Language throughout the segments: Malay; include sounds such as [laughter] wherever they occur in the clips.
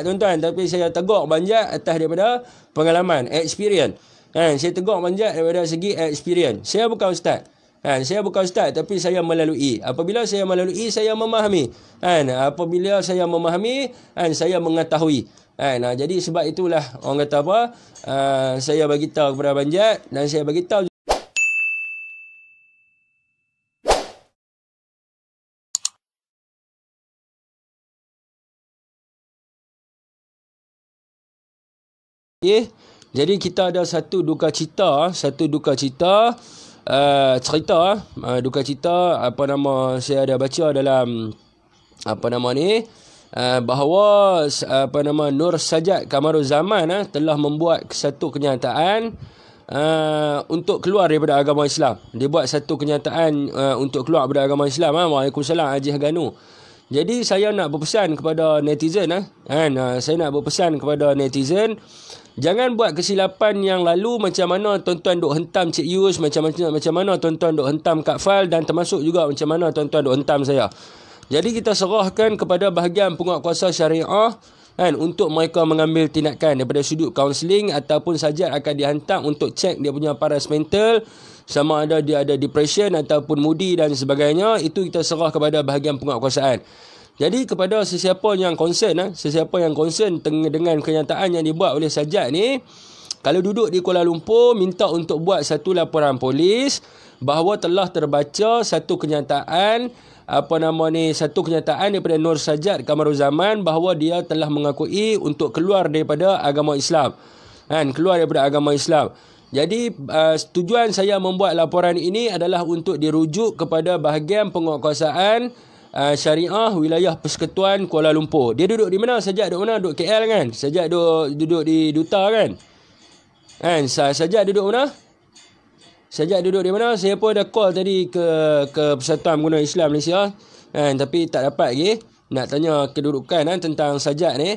tuan-tuan tapi saya tegur banjat atas daripada pengalaman experience kan saya tegur banjat daripada segi experience saya bukan ustaz kan saya bukan ustaz tapi saya melalui apabila saya melalui saya memahami kan apabila saya memahami kan saya mengetahui kan jadi sebab itulah orang kata apa uh, saya bagi tahu kepada banjat dan saya bagi tahu Okay. Eh, jadi kita ada satu duka cita, satu duka cita uh, cerita, uh, duka cita apa nama saya ada baca dalam apa nama ni uh, bahawa uh, apa nama Nur Sajak Kamarul Zaman uh, telah membuat satu kenyataan uh, untuk keluar daripada agama Islam. Dia buat satu kenyataan uh, untuk keluar daripada agama Islam. Uh. Waalaikumsalam Haji ganu. Jadi saya nak berpesan kepada netizen. eh, kan? saya nak berpesan kepada netizen. Uh, Jangan buat kesilapan yang lalu macam mana tuan-tuan duk hentam Cik Yus, macam mana macam mana tuan-tuan duk hentam Kak Fal dan termasuk juga macam mana tuan-tuan duk hentam saya. Jadi kita serahkan kepada bahagian penguatkuasa syariah kan untuk mereka mengambil tindakan daripada sudut kaunseling ataupun saja akan dihantar untuk cek dia punya paras mental sama ada dia ada depression ataupun moody dan sebagainya itu kita serah kepada bahagian penguatkuasaan. Jadi kepada sesiapa yang concern ah, sesiapa yang concern dengan kenyataan yang dibuat oleh Sajat ni, kalau duduk di Kuala Lumpur minta untuk buat satu laporan polis bahawa telah terbaca satu kenyataan apa nama ni satu kenyataan daripada Nur Sajat Kamarul Zaman bahawa dia telah mengakui untuk keluar daripada agama Islam. Kan, keluar daripada agama Islam. Jadi uh, tujuan saya membuat laporan ini adalah untuk dirujuk kepada bahagian penguatkuasaan uh, syariah wilayah persekutuan Kuala Lumpur. Dia duduk di mana? Sejak duduk mana? Duduk KL kan? Sejak duduk, duduk di Duta kan? Kan? Sejak duduk mana? Sejak duduk di mana? Saya pun ada call tadi ke ke Persatuan Pengguna Islam Malaysia. Kan? Tapi tak dapat lagi. Nak tanya kedudukan kan, tentang sejak ni.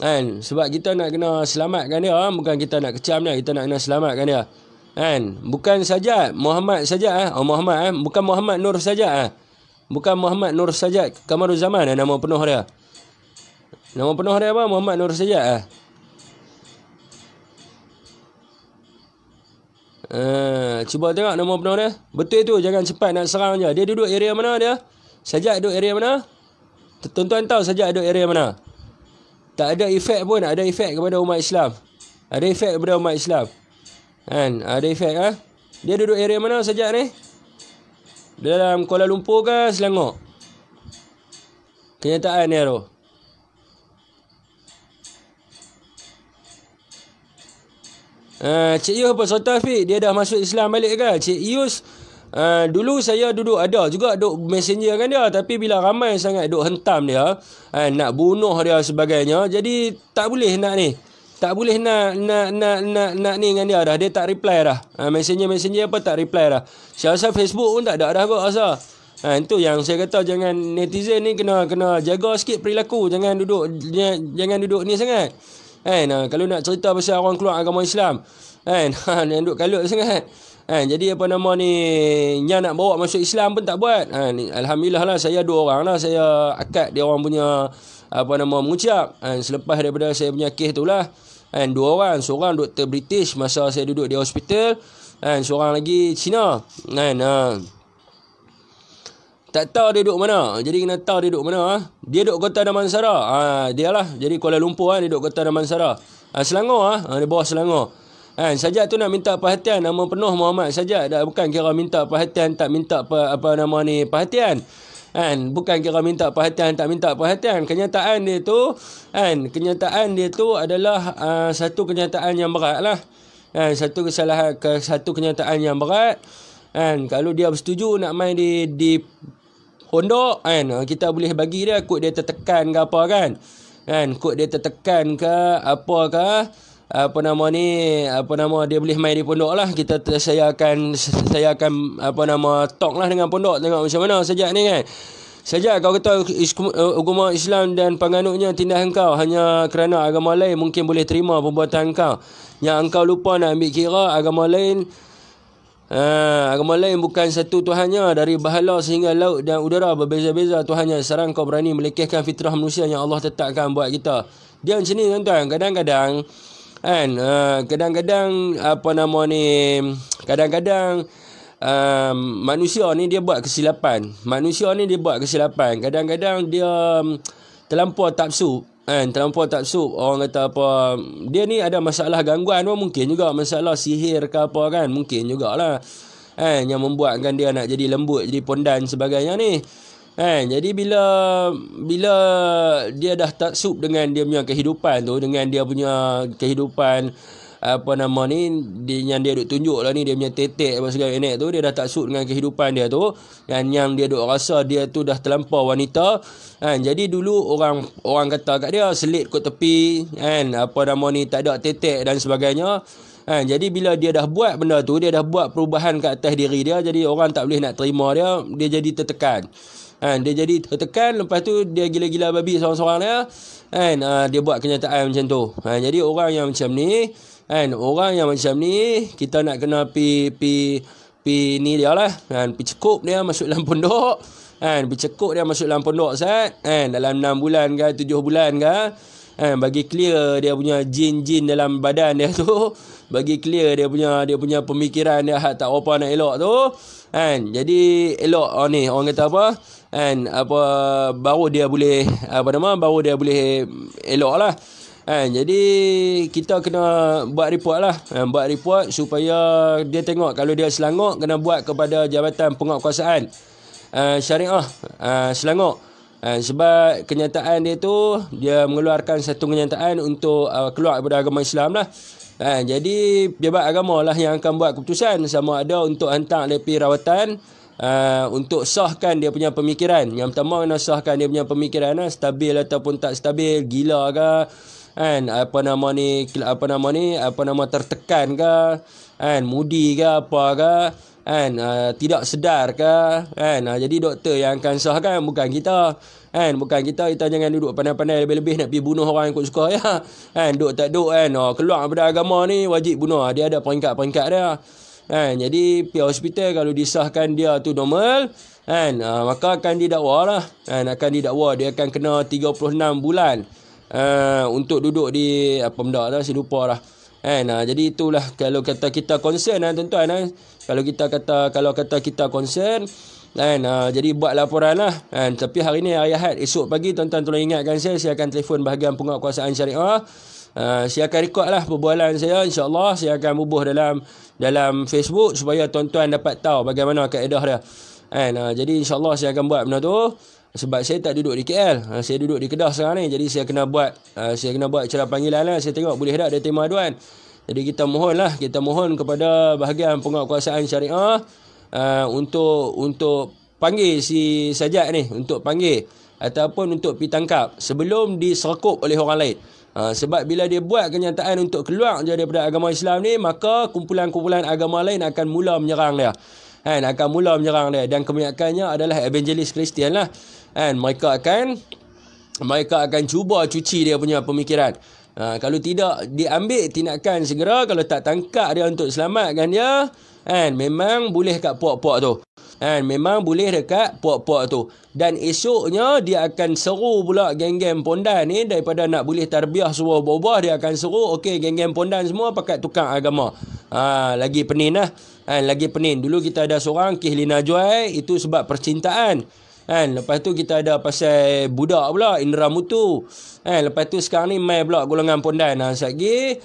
Kan? Sebab kita nak kena selamatkan dia. Ah. Bukan kita nak kecam dia. Kita nak kena selamatkan dia. Kan? Bukan sajak Muhammad sajak eh? Oh Muhammad eh? Bukan Muhammad Nur sajak eh? Bukan Muhammad Nur Sajad Kamaru Zaman eh, nama penuh dia. Nama penuh dia apa? Muhammad Nur Sajad eh. Uh, cuba tengok nama penuh dia. Betul tu, jangan cepat nak serang je. Dia duduk area mana dia? Sajad duduk area mana? Tuan-tuan tahu Sajad duduk area mana? Tak ada efek pun, ada efek kepada umat Islam. Ada efek kepada umat Islam. Kan? Ada efek ah. Eh? Dia duduk area mana Sajad ni? dalam Kuala Lumpur ke Selangor kenyataan ni Aro uh, ah, Cik Yus apa Sota Afiq dia dah masuk Islam balik ke Cik Yus uh, dulu saya duduk ada juga duk messenger kan dia tapi bila ramai sangat duk hentam dia uh, nak bunuh dia sebagainya jadi tak boleh nak ni tak boleh nak nak nak nak nak ni dengan dia dah dia tak reply dah ha, messenger messenger apa tak reply dah si Asa Facebook pun tak ada dah kot Asa ha, itu yang saya kata jangan netizen ni kena kena jaga sikit perilaku jangan duduk jangan, jangan duduk ni sangat kan ha, kalau nak cerita pasal orang keluar agama Islam kan [laughs] ha, yang duduk kalut sangat Ha, jadi apa nama ni, yang nak bawa masuk Islam pun tak buat. Ha, ni, Alhamdulillah lah, saya dua orang lah. Saya akad dia orang punya, apa nama, mengucap. Ha, selepas daripada saya punya kes tu lah. Ha, dua orang, seorang doktor British masa saya duduk di hospital. Ha, seorang lagi Cina. Ha, ha. Tak tahu dia duduk mana. Jadi kena tahu dia duduk mana. Ha. Dia duduk kota Damansara. Ha, dia lah. Jadi Kuala Lumpur ha, dia duduk kota Damansara. Ha, Selangor ha. ha, dia bawah Selangor. Kan ha, Sajat tu nak minta perhatian nama penuh Muhammad Sajat dah bukan kira minta perhatian tak minta apa, apa nama ni perhatian. Kan bukan kira minta perhatian tak minta perhatian. Kenyataan dia tu kan kenyataan dia tu adalah uh, satu kenyataan yang beratlah. Kan satu kesalahan ke satu kenyataan yang berat. Kan kalau dia bersetuju nak main di di Honda kan ah, kita boleh bagi dia kod dia tertekan ke apa kan. Kan kod dia tertekan ke apa ke apa nama ni apa nama dia boleh main di pondok lah kita saya akan saya akan apa nama talk lah dengan pondok tengok macam mana sejak ni kan Sejak kau kata agama Islam dan penganutnya tindak engkau hanya kerana agama lain mungkin boleh terima perbuatan engkau. Yang engkau lupa nak ambil kira agama lain Ha, agama lain bukan satu Tuhannya Dari bahala sehingga laut dan udara Berbeza-beza Tuhannya Sekarang kau berani melekehkan fitrah manusia Yang Allah tetapkan buat kita Dia macam ni tuan-tuan Kadang-kadang kan uh, kadang-kadang apa nama ni kadang-kadang um, manusia ni dia buat kesilapan manusia ni dia buat kesilapan kadang-kadang dia um, terlampau tafsu kan terlampau tafsu orang kata apa dia ni ada masalah gangguan pun mungkin juga masalah sihir ke apa kan mungkin jugalah kan yang membuatkan dia nak jadi lembut jadi pondan sebagainya ni eh jadi bila bila dia dah tak sub dengan dia punya kehidupan tu dengan dia punya kehidupan apa nama ni dia, yang dia duk tunjuk lah ni dia punya tetek apa segala enek tu dia dah tak sub dengan kehidupan dia tu dan yang dia duk rasa dia tu dah terlampau wanita kan jadi dulu orang orang kata kat dia selit kot tepi kan apa nama ni tak ada tetek dan sebagainya kan jadi bila dia dah buat benda tu dia dah buat perubahan kat atas diri dia jadi orang tak boleh nak terima dia dia jadi tertekan Kan dia jadi tertekan lepas tu dia gila-gila babi seorang-seorang dia. Kan ah, dia buat kenyataan macam tu. Ha, jadi orang yang macam ni kan orang yang macam ni kita nak kena pi pi pi ni dia lah kan pi cekup dia masuk dalam pondok kan pi cekup dia masuk dalam pondok sat kan dalam 6 bulan ke 7 bulan ke kan bagi clear dia punya jin-jin dalam badan dia tu bagi clear dia punya dia punya pemikiran dia hak tak apa nak elok tu kan jadi elok oh, ni orang kata apa kan apa baru dia boleh apa nama baru dia boleh elok lah kan jadi kita kena buat report lah kan, buat report supaya dia tengok kalau dia selangok kena buat kepada jabatan penguatkuasaan uh, syariah uh, eh, selangok uh, eh, sebab kenyataan dia tu dia mengeluarkan satu kenyataan untuk uh, keluar daripada agama Islam lah kan, jadi pejabat agama lah yang akan buat keputusan sama ada untuk hantar lepi rawatan uh, untuk sahkan dia punya pemikiran. Yang pertama kena sahkan dia punya pemikiran lah. Stabil ataupun tak stabil, gila ke. and apa nama ni, apa nama ni, apa nama tertekan ke. And mudi ke apa ke. And uh, ah, tidak sedar ke. And, uh, ah, jadi doktor yang akan sahkan bukan kita. And bukan kita, kita jangan duduk pandai-pandai lebih-lebih nak pergi bunuh orang yang kut suka ya. And duk tak duk kan. Oh, keluar daripada agama ni, wajib bunuh. Dia ada peringkat-peringkat dia. Kan? Jadi pihak hospital kalau disahkan dia tu normal, kan? Ha, maka akan didakwa lah. Kan? Akan didakwa. Dia akan kena 36 bulan uh, untuk duduk di apa benda lah. Saya lupa lah. Kan? Ha, jadi itulah kalau kata kita concern lah tuan-tuan. Kan? Kalau kita kata kalau kata kita concern, Kan, uh, jadi buat laporan lah kan. Tapi hari ni hari Ahad Esok pagi tuan-tuan tolong ingatkan saya Saya akan telefon bahagian penguatkuasaan syariah Ah, saya akan rekod lah perbualan saya InsyaAllah saya akan bubuh dalam dalam Facebook Supaya tuan-tuan dapat tahu bagaimana kaedah dia And, uh, ah, Jadi insyaAllah saya akan buat benda tu sebab saya tak duduk di KL uh, ah, Saya duduk di Kedah sekarang ni Jadi saya kena buat uh, Saya kena buat cara panggilan lah Saya tengok boleh tak ada terima aduan Jadi kita mohon lah Kita mohon kepada bahagian penguatkuasaan syariah uh, Untuk untuk panggil si Sajat ni Untuk panggil Ataupun untuk pergi tangkap Sebelum diserkup oleh orang lain Ha, sebab bila dia buat kenyataan untuk keluar je daripada agama Islam ni, maka kumpulan-kumpulan agama lain akan mula menyerang dia. Kan, akan mula menyerang dia. Dan kebanyakannya adalah evangelist Kristian lah. Kan, mereka akan mereka akan cuba cuci dia punya pemikiran. Ha, kalau tidak diambil tindakan segera, kalau tak tangkap dia untuk selamatkan dia, kan, memang boleh kat puak-puak tu. Kan? Memang boleh dekat puak-puak tu. Dan esoknya dia akan seru pula geng-geng pondan ni daripada nak boleh tarbiah semua bawah dia akan seru okey geng-geng pondan semua pakat tukang agama. Ha, lagi penin lah. Ha, lagi penin. Dulu kita ada seorang Kih Juai itu sebab percintaan. Kan? Lepas tu kita ada pasal budak pula Indra Mutu. Kan? Lepas tu sekarang ni mai pula golongan pondan. Ha, Sekejap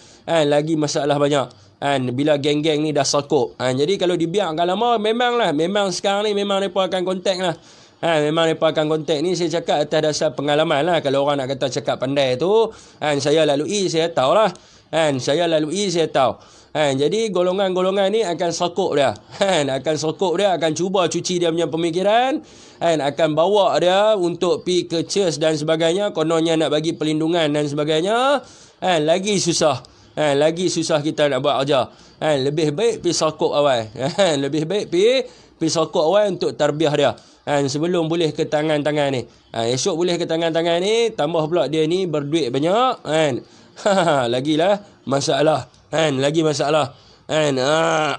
lagi kan, masalah banyak kan bila geng-geng ni dah sokok kan jadi kalau dibiarkan lama lah, memang sekarang ni memang depa akan kontak lah Ha, memang mereka akan kontak ni saya cakap atas dasar pengalaman lah kalau orang nak kata cakap pandai tu kan saya lalui saya tahu lah kan saya lalui saya tahu kan jadi golongan-golongan ni akan sokok dia kan akan sokok dia akan cuba cuci dia punya pemikiran kan akan bawa dia untuk pi ke church dan sebagainya kononnya nak bagi pelindungan dan sebagainya kan lagi susah Eh, lagi susah kita nak buat kerja. Eh, lebih baik pergi sokok awal. Eh, [laughs] lebih baik pergi, pergi sokok awal untuk tarbiah dia. Eh, sebelum boleh ke tangan-tangan ni. Eh, esok boleh ke tangan-tangan ni. Tambah pula dia ni berduit banyak. Eh, [laughs] lagilah masalah. Eh, lagi masalah. Eh, ah,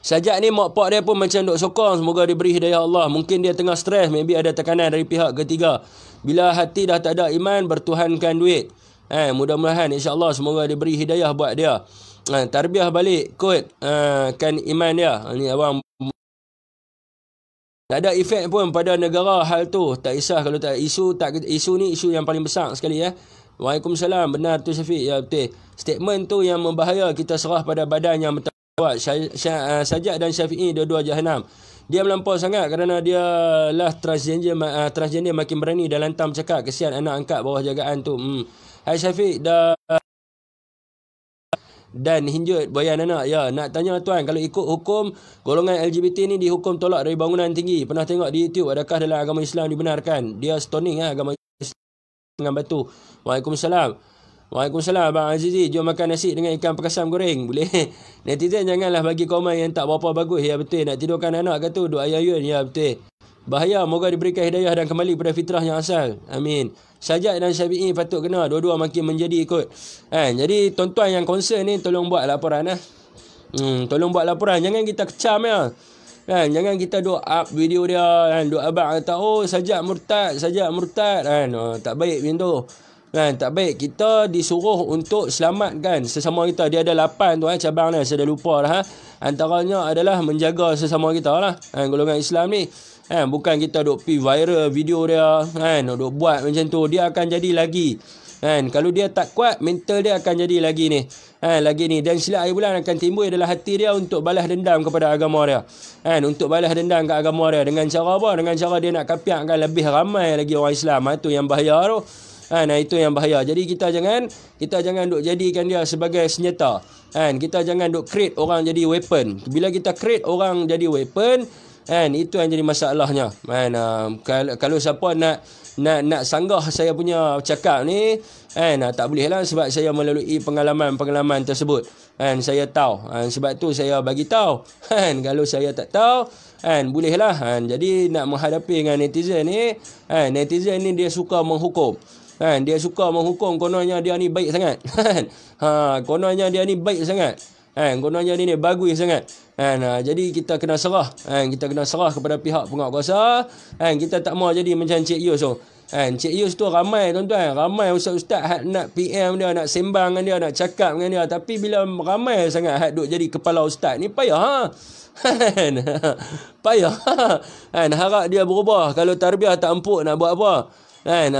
Sajak [clears throat] ni mak pak dia pun macam duk sokong semoga diberi hidayah Allah. Mungkin dia tengah stres, maybe ada tekanan dari pihak ketiga. Bila hati dah tak ada iman, bertuhankan duit. Eh, mudah-mudahan insya-Allah semoga diberi hidayah buat dia. Ha, eh, tarbiah balik kot ha, kan iman dia. Ha, ni abang tak ada efek pun pada negara hal tu. Tak isah kalau tak isu tak isu ni isu yang paling besar sekali ya. Eh. Waalaikumsalam. Benar tu Syafiq. Ya betul. Statement tu yang membahaya kita serah pada badan yang bertawat. Sajak dan Syafiq dua-dua jahanam. Dia melampau sangat kerana dia lah transgender, uh, transgender makin berani dan lantam cakap. Kesian anak angkat bawah jagaan tu. Hmm. Hai Syafiq dah dan hinjut bayan anak ya nak tanya tuan kalau ikut hukum golongan LGBT ni dihukum tolak dari bangunan tinggi pernah tengok di YouTube adakah dalam agama Islam dibenarkan dia stoning ah agama Islam dengan batu Waalaikumsalam Waalaikumsalam Abang Azizi jom makan nasi dengan ikan perkasam goreng boleh [laughs] netizen janganlah bagi komen yang tak berapa bagus ya betul nak tidurkan anak ke tu doa ayun ya betul Bahaya moga diberikan hidayah dan kembali kepada fitrah yang asal. Amin. Sajad dan syafi'i patut kena. Dua-dua makin menjadi ikut. Eh, jadi tuan-tuan yang concern ni tolong buat laporan eh. Hmm, tolong buat laporan. Jangan kita kecam ya. Kan, jangan kita doa up video dia kan, eh, duk abang kata oh sajak murtad, sajak murtad kan. Oh, tak baik pintu. Kan, tak baik kita disuruh untuk selamatkan sesama kita. Dia ada lapan tu eh cabang ni saya dah lupa dah. Ha? Antaranya adalah menjaga sesama kita lah. Kan, golongan Islam ni. Kan? Bukan kita duk pi viral video dia. Kan? Duk buat macam tu. Dia akan jadi lagi. Kan? Kalau dia tak kuat, mental dia akan jadi lagi ni. Kan? Lagi ni. Dan silap air bulan akan timbul adalah hati dia untuk balas dendam kepada agama dia. Kan? Untuk balas dendam ke agama dia. Dengan cara apa? Dengan cara dia nak kapiakkan lebih ramai lagi orang Islam. Ha, itu yang bahaya tu. Kan? Ha, itu yang bahaya. Jadi kita jangan, kita jangan duk jadikan dia sebagai senjata. Kan? Kita jangan duk create orang jadi weapon. Bila kita create orang jadi weapon, kan itu yang jadi masalahnya kan uh, um, kalau, kalau siapa nak nak nak sanggah saya punya cakap ni kan tak boleh lah sebab saya melalui pengalaman-pengalaman tersebut kan saya tahu kan sebab tu saya bagi tahu [laughs] kan kalau saya tak tahu kan boleh lah kan jadi nak menghadapi dengan netizen ni kan netizen ni dia suka menghukum kan dia suka menghukum kononnya dia ni baik sangat [laughs] kan ha kononnya dia ni baik sangat kan kononnya dia ni bagus sangat kan uh, jadi kita kena serah kan kita kena serah kepada pihak penguasa kan kita tak mau jadi macam cik Yus tu kan cik Yus tu ramai tuan-tuan ramai ustaz-ustaz had nak PM dia nak sembang dengan dia nak cakap dengan dia tapi bila ramai sangat had duk jadi kepala ustaz ni payah ha kan [laughs] payah kan harap dia berubah kalau tarbiah tak empuk nak buat apa kan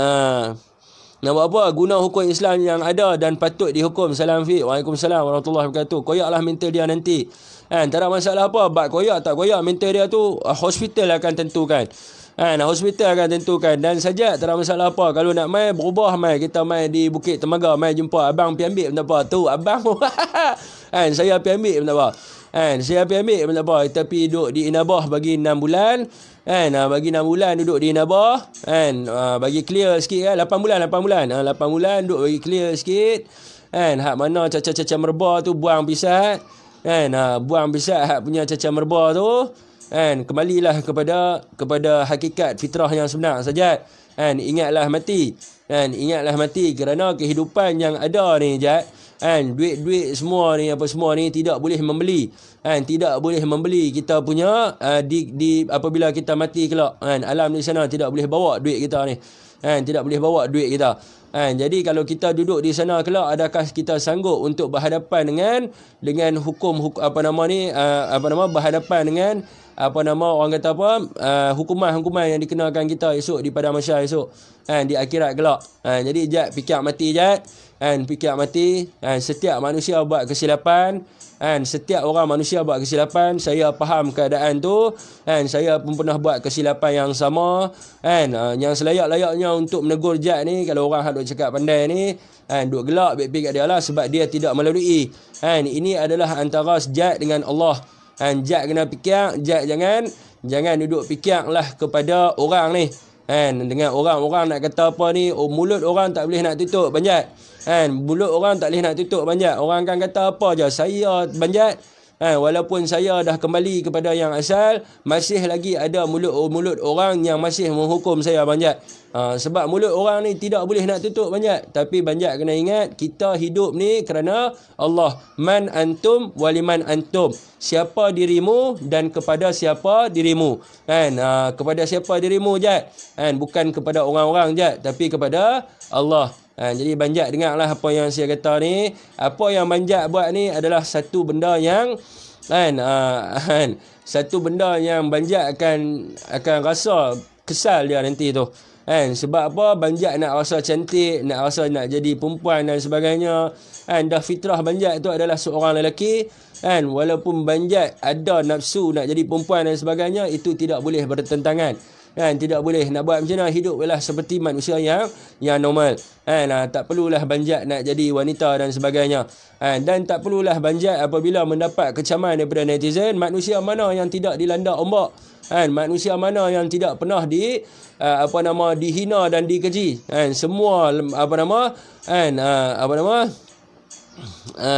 nak buat apa? Guna hukum Islam yang ada dan patut dihukum. Salam Waalaikumsalam. Warahmatullahi wabarakatuh. Koyaklah mental dia nanti. Kan, tak ada masalah apa. Bat koyak tak koyak. Mental dia tu ah, hospital akan tentukan. Kan, hospital akan tentukan. Dan saja tak ada masalah apa. Kalau nak mai berubah mai Kita mai di Bukit Temaga. mai jumpa abang pergi ambil benda apa. Tu, abang. [laughs] kan, saya pergi ambil benda apa. Kan, saya pergi ambil benda apa. tapi duduk di Inabah bagi 6 bulan. Kan, ah, bagi 6 bulan duduk di Inabah. Kan, ah, bagi clear sikit kan. Eh. 8 bulan, 8 bulan. 8 bulan duduk bagi clear sikit. Kan, hak mana caca-caca merbah tu buang pisat kan ha, buang besar hak punya caca merba tu kan kembalilah kepada kepada hakikat fitrah yang sebenar saja kan ingatlah mati kan ingatlah mati kerana kehidupan yang ada ni jat kan duit-duit semua ni apa semua ni tidak boleh membeli kan tidak boleh membeli kita punya uh, di di apabila kita mati kelak kan alam di sana tidak boleh bawa duit kita ni kan tidak boleh bawa duit kita kan jadi kalau kita duduk di sana kelak adakah kita sanggup untuk berhadapan dengan dengan hukum, huk apa nama ni uh, apa nama berhadapan dengan apa nama orang kata apa hukuman-hukuman uh, yang dikenakan kita esok di padang mahsyar esok kan di akhirat kelak kan jadi jap fikir mati jap kan fikir mati kan setiap manusia buat kesilapan And setiap orang manusia buat kesilapan saya faham keadaan tu And saya pun pernah buat kesilapan yang sama kan ha, yang selayak-layaknya untuk menegur jad ni kalau orang hak duk cakap pandai ni And duk gelak bibi kat dia lah sebab dia tidak melalui And ini adalah antara jad dengan Allah And jad kena fikir jad jangan jangan duduk pikir lah kepada orang ni Kan, dengan orang-orang nak kata apa ni, oh, mulut orang tak boleh nak tutup, banjat. Kan, mulut orang tak boleh nak tutup, banjat. Orang akan kata apa je, saya, banjat. Ha, walaupun saya dah kembali kepada yang asal, masih lagi ada mulut-mulut orang yang masih menghukum saya banyak. Ha, sebab mulut orang ni tidak boleh nak tutup banyak. Tapi banyak kena ingat, kita hidup ni kerana Allah. Man antum waliman antum. Siapa dirimu dan kepada siapa dirimu. Kan? Ha, kepada siapa dirimu je. Kan? Bukan kepada orang-orang je. Tapi kepada Allah. Ha, jadi Banjak dengarlah apa yang saya kata ni. Apa yang Banjak buat ni adalah satu benda yang kan uh, satu benda yang Banjak akan akan rasa kesal dia nanti tu. Kan sebab apa Banjak nak rasa cantik, nak rasa nak jadi perempuan dan sebagainya. Kan dah fitrah Banjak tu adalah seorang lelaki. Kan walaupun Banjak ada nafsu nak jadi perempuan dan sebagainya itu tidak boleh bertentangan kan tidak boleh nak buat macam mana hidup ialah seperti manusia yang yang normal kan ha, tak perlulah banjat nak jadi wanita dan sebagainya kan ha, dan tak perlulah banjat apabila mendapat kecaman daripada netizen manusia mana yang tidak dilanda ombak kan manusia mana yang tidak pernah di uh, apa nama dihina dan dikeji kan semua apa nama kan ha, apa nama ha,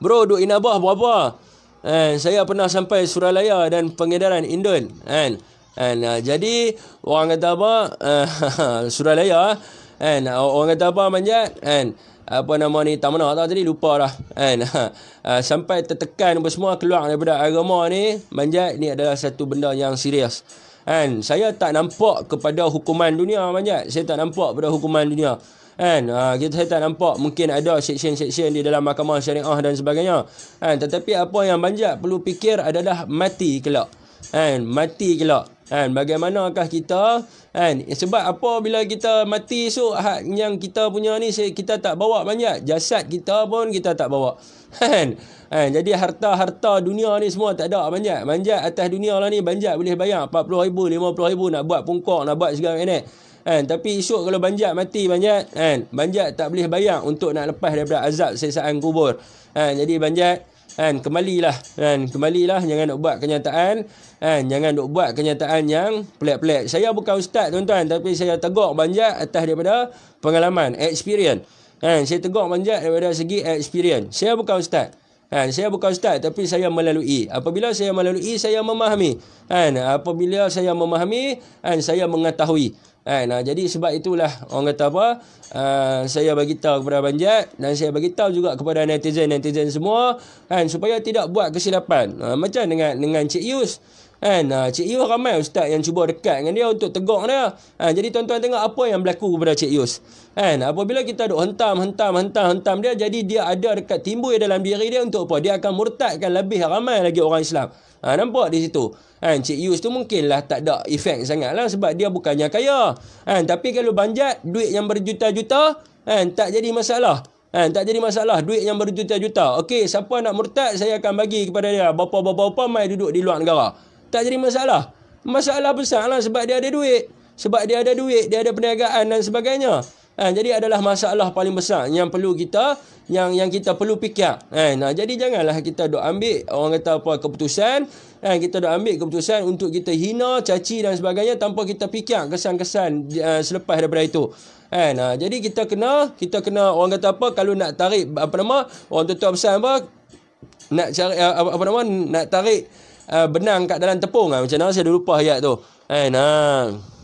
bro duk inabah berapa kan ha, saya pernah sampai suralaya dan pengedaran indon kan And, uh, jadi orang kata apa uh, [laughs] surah laya kan uh, orang kata apa manjat kan apa nama ni tak mana tadi lupa dah kan [laughs] uh, sampai tertekan apa semua keluar daripada agama ni manjat ni adalah satu benda yang serius kan saya tak nampak kepada hukuman dunia manjat saya tak nampak pada hukuman dunia kan uh, kita saya tak nampak mungkin ada seksyen-seksyen di dalam mahkamah syariah dan sebagainya kan tetapi apa yang manjat perlu fikir adalah mati kelak kan mati kelak Kan, bagaimanakah kita kan sebab apa bila kita mati esok hak yang kita punya ni kita tak bawa banyak jasad kita pun kita tak bawa [laughs] kan, kan jadi harta-harta dunia ni semua tak ada banyak manjat atas dunia lah ni banjat boleh bayar. 40 ribu 50 ribu nak buat pungkok nak buat segala macam ni kan tapi esok kalau banjat mati banjat kan banjat tak boleh bayar untuk nak lepas daripada azab sesaan kubur kan jadi banjat kan kembalilah kan kembalilah jangan nak buat kenyataan kan jangan nak buat kenyataan yang pelik-pelik saya bukan ustaz tuan-tuan tapi saya tegak banjak atas daripada pengalaman experience kan saya tegak banjak daripada segi experience saya bukan ustaz kan saya bukan ustaz tapi saya melalui apabila saya melalui saya memahami kan apabila saya memahami kan saya mengetahui Kan? nah jadi sebab itulah orang kata apa? Uh, saya bagi tahu kepada Banjat dan saya bagi tahu juga kepada netizen-netizen semua kan supaya tidak buat kesilapan. Uh, macam dengan dengan Cik Yus. Kan? Uh, Cik Yus ramai ustaz yang cuba dekat dengan dia untuk tegur dia. Ha, jadi tuan-tuan tengok apa yang berlaku kepada Cik Yus. Kan? Apabila kita duk hentam, hentam, hentam, hentam dia jadi dia ada dekat timbul dalam diri dia untuk apa? Dia akan murtadkan lebih ramai lagi orang Islam. Ha, nampak di situ. Ha, Cik Yus tu mungkinlah tak ada efek sangat lah sebab dia bukannya kaya. Ha, tapi kalau banjat, duit yang berjuta-juta, ha, tak jadi masalah. Ha, tak jadi masalah duit yang berjuta-juta. Okey, siapa nak murtad, saya akan bagi kepada dia. Bapa-bapa-bapa mai duduk di luar negara. Tak jadi masalah. Masalah besar lah sebab dia ada duit. Sebab dia ada duit, dia ada perniagaan dan sebagainya. Ha, jadi adalah masalah paling besar yang perlu kita yang yang kita perlu fikir. Eh, ha, nah jadi janganlah kita dok ambil orang kata apa keputusan, eh ha, kita dok ambil keputusan untuk kita hina, caci dan sebagainya tanpa kita fikir kesan-kesan uh, selepas daripada itu. Eh, ha, nah jadi kita kena kita kena orang kata apa kalau nak tarik apa nama orang tua-tua apa nak cari ha, apa, apa nama nak tarik uh, benang kat dalam tepung ah macam mana saya dah lupa ayat tu. Eh, ha, nah.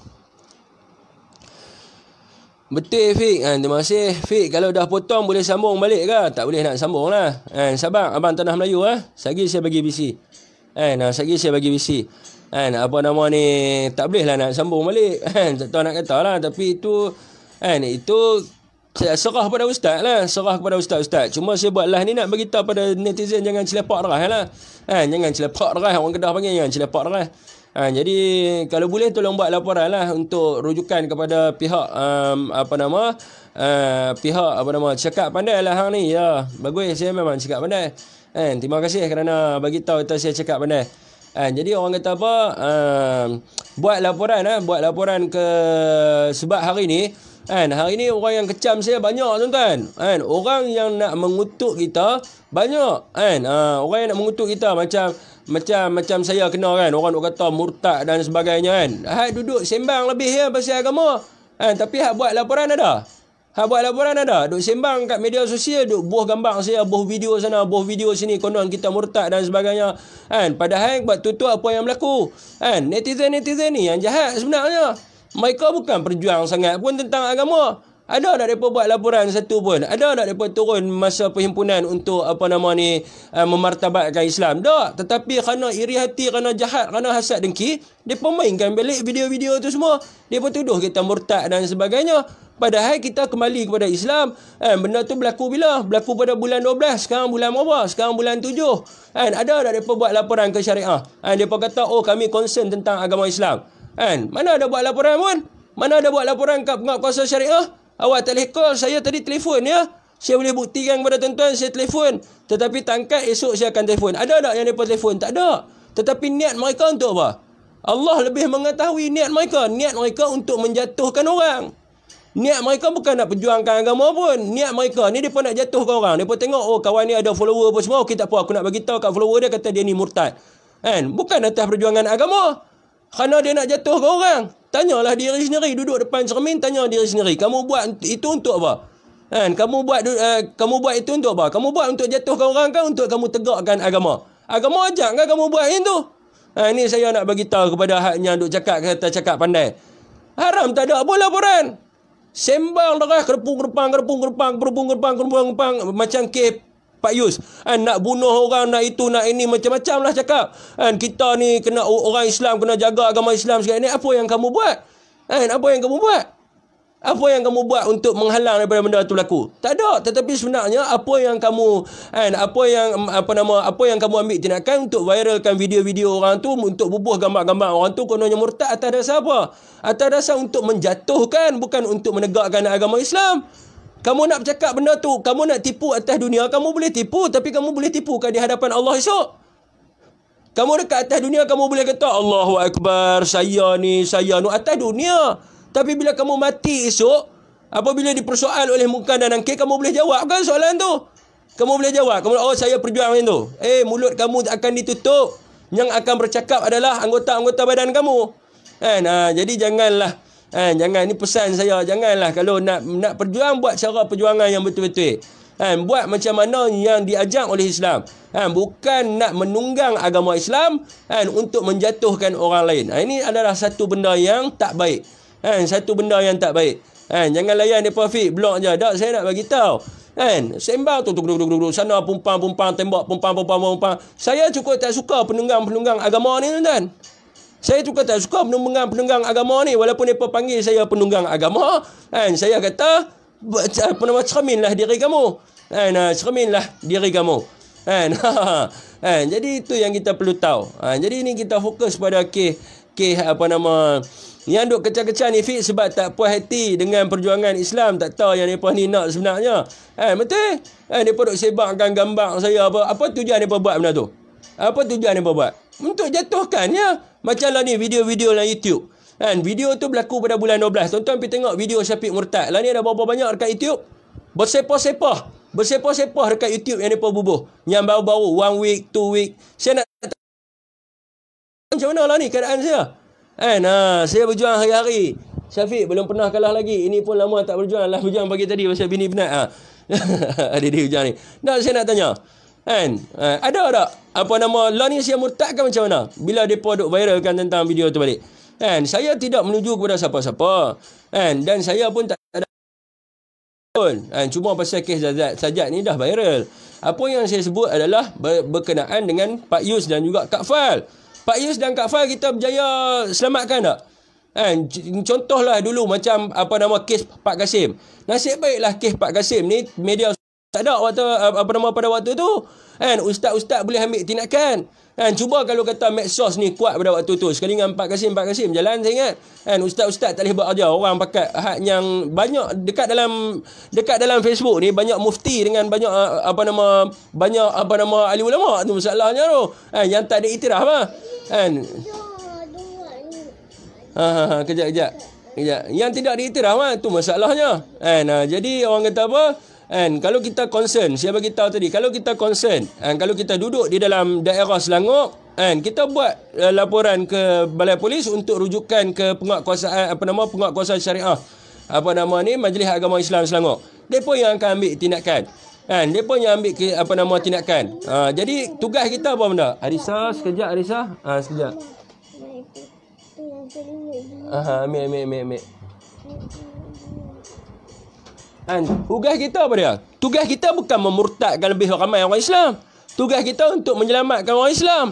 Betul Fik ha, Terima kasih Fik kalau dah potong Boleh sambung balik ke Tak boleh nak sambung lah ha, Sabar Abang Tanah Melayu ha? Sagi saya bagi BC ha, nah, Sagi saya bagi BC ha, Apa nama ni Tak boleh lah nak sambung balik ha, Tak tahu nak kata lah Tapi itu ha, Itu saya serah pada ustaz lah Serah kepada ustaz-ustaz Cuma saya buat live ni nak beritahu pada netizen Jangan celepak derah lah ha, Jangan celepak derah Orang kedah panggil Jangan celepak derah Ha, jadi kalau boleh tolong buat laporan lah untuk rujukan kepada pihak um, apa nama uh, pihak apa nama cakap pandai lah hang ni ya bagus saya memang cakap pandai kan terima kasih kerana bagi tahu kata saya cakap pandai kan jadi orang kata apa um, buat laporan lah buat laporan ke sebab hari ni kan hari ni orang yang kecam saya banyak tuan-tuan kan orang yang nak mengutuk kita banyak kan uh, orang yang nak mengutuk kita macam macam macam saya kena kan orang nak kata murtad dan sebagainya kan hak duduk sembang lebih ya pasal agama kan tapi hak buat laporan ada hak buat laporan ada duk sembang kat media sosial duk buah gambar saya buah video sana buah video sini konon kita murtad dan sebagainya kan padahal buat tu apa yang berlaku kan netizen netizen ni yang jahat sebenarnya mereka bukan perjuang sangat pun tentang agama ada tak mereka buat laporan satu pun? Ada tak mereka turun masa perhimpunan untuk apa nama ni uh, memartabatkan Islam? Tak. Tetapi kerana iri hati, kerana jahat, kerana hasad dengki, mereka mainkan balik video-video tu semua. Mereka tuduh kita murtad dan sebagainya. Padahal kita kembali kepada Islam. Eh, benda tu berlaku bila? Berlaku pada bulan 12. Sekarang bulan berapa? Sekarang bulan 7. Eh, ada tak mereka buat laporan ke syariah? Eh, mereka kata, oh kami concern tentang agama Islam. Eh, mana ada buat laporan pun? Mana ada buat laporan kat penguat kuasa syariah? Awak telah call saya tadi telefon ya. Saya boleh buktikan kepada tuan-tuan saya telefon. Tetapi tangkat esok saya akan telefon. Ada tak yang mereka telefon? Tak ada. Tetapi niat mereka untuk apa? Allah lebih mengetahui niat mereka. Niat mereka untuk menjatuhkan orang. Niat mereka bukan nak perjuangkan agama pun. Niat mereka ni depa nak jatuhkan orang. Dia Depa tengok oh kawan ni ada follower apa semua. Okey tak apa aku nak bagi tahu kat follower dia kata dia ni murtad. Kan? Bukan atas perjuangan agama. Kerana dia nak jatuhkan orang tanyalah diri sendiri duduk depan cermin tanya diri sendiri kamu buat itu untuk apa kan kamu buat uh, kamu buat itu untuk apa kamu buat untuk jatuhkan orang kan untuk kamu tegakkan agama agama ajak kan kamu buat itu ha ini saya nak bagi tahu kepada haknya duk cakap kata cakap pandai haram tak ada bola Quran sembang darah kerupung kerupang kerupung kerupang kerupung kerupang kerpung kerpang macam kep Pak Yus kan, nak bunuh orang nak itu nak ini macam-macam lah cakap kan, kita ni kena orang Islam kena jaga agama Islam segala ni apa yang kamu buat kan, apa yang kamu buat apa yang kamu buat untuk menghalang daripada benda itu berlaku? Tak ada. Tetapi sebenarnya apa yang kamu kan apa yang apa nama apa yang kamu ambil tindakan untuk viralkan video-video orang tu untuk bubuh gambar-gambar orang tu kononnya murtad atas dasar apa? Atas dasar untuk menjatuhkan bukan untuk menegakkan agama Islam. Kamu nak cakap benda tu, kamu nak tipu atas dunia, kamu boleh tipu tapi kamu boleh tipu kan di hadapan Allah esok? Kamu dekat atas dunia kamu boleh kata Allahu akbar, saya ni, saya nu atas dunia. Tapi bila kamu mati esok, apabila dipersoal oleh mungkar dan nangkir kamu boleh jawab kan soalan tu? Kamu boleh jawab. Kamu oh saya perjuang macam tu. Eh mulut kamu akan ditutup. Yang akan bercakap adalah anggota-anggota badan kamu. Eh, nah, jadi janganlah Ha, jangan ni pesan saya janganlah kalau nak nak perjuang buat cara perjuangan yang betul-betul. Ha, buat macam mana yang diajak oleh Islam. Ha, bukan nak menunggang agama Islam ha, untuk menjatuhkan orang lain. Ha, ini adalah satu benda yang tak baik. Ha, satu benda yang tak baik. Ha, jangan layan depa fik blok je. Dak saya nak bagi tahu. Kan? Sembang tu tu duduk duduk duduk sana pumpang pumpang tembak pumpang pumpang pumpang. Saya cukup tak suka penunggang-penunggang agama ni tuan-tuan. Saya tu kata suka penunggang-penunggang agama ni walaupun depa panggil saya penunggang agama kan saya kata apa nama cerminlah diri kamu kan ah, cerminlah diri kamu kan [laughs] kan jadi itu yang kita perlu tahu kan jadi ini kita fokus pada ke ke apa nama yang duk kecah-kecah ni fit sebab tak puas hati dengan perjuangan Islam tak tahu yang depa ni nak sebenarnya kan betul kan depa duk sebarkan gambar saya apa apa tujuan depa buat benda tu apa tujuan dia buat? Untuk jatuhkan ya. Macamlah ni video-video dalam YouTube. Kan video tu berlaku pada bulan 12. Tonton pergi tengok video Syafiq Murtad. Lah ni ada berapa banyak dekat YouTube? Bersepah-sepah. Bersepah-sepah dekat YouTube yang depa bubuh. Yang baru-baru one week, two week. Saya nak macam mana lah ni keadaan saya? eh ha, saya berjuang hari-hari. Syafiq belum pernah kalah lagi. Ini pun lama tak berjuang. Lah berjuang pagi tadi pasal bini penat ah. Ha. [laughs] dia dia hujan ni. Nak saya nak tanya. Kan? Eh, ada tak? Apa nama law ni siap murtadkan macam mana? Bila mereka duk viralkan tentang video tu balik. Kan? Saya tidak menuju kepada siapa-siapa. Kan? Dan saya pun tak ada pun. Kan? Cuma pasal kes Zazat Sajat ni dah viral. Apa yang saya sebut adalah berkenaan dengan Pak Yus dan juga Kak Fal. Pak Yus dan Kak Fal kita berjaya selamatkan tak? Kan? Contohlah dulu macam apa nama kes Pak Kasim. Nasib baiklah kes Pak Kasim ni media tak ada waktu apa nama pada waktu tu kan ustaz-ustaz boleh ambil tindakan kan cuba kalau kata medsos ni kuat pada waktu tu sekali dengan empat kasim empat kasim jalan saya ingat kan ustaz-ustaz tak boleh buat kerja orang pakat had yang banyak dekat dalam dekat dalam Facebook ni banyak mufti dengan banyak ah, apa nama banyak apa nama ahli ulama tu masalahnya tu kan yang tak ada itiraf apa ah. kan ha ha, ha kejap, kejap kejap yang tidak diiktiraf kan tu masalahnya kan ha, jadi orang kata apa And kalau kita concern, siapa kita tadi? Kalau kita concern, and kalau kita duduk di dalam daerah Selangor, and kita buat uh, laporan ke balai polis untuk rujukan ke penguatkuasaan apa nama penguatkuasaan syariah. Apa nama ni Majlis Agama Islam Selangor. Depa yang akan ambil tindakan. Kan, depa yang ambil ke, apa nama tindakan. Ha, jadi tugas kita apa benda? Arisa sekejap Arisa. Ha, ah, sekejap. Aha, me me me me. Kan? Tugas kita apa dia? Tugas kita bukan memurtadkan lebih ramai orang Islam. Tugas kita untuk menyelamatkan orang Islam.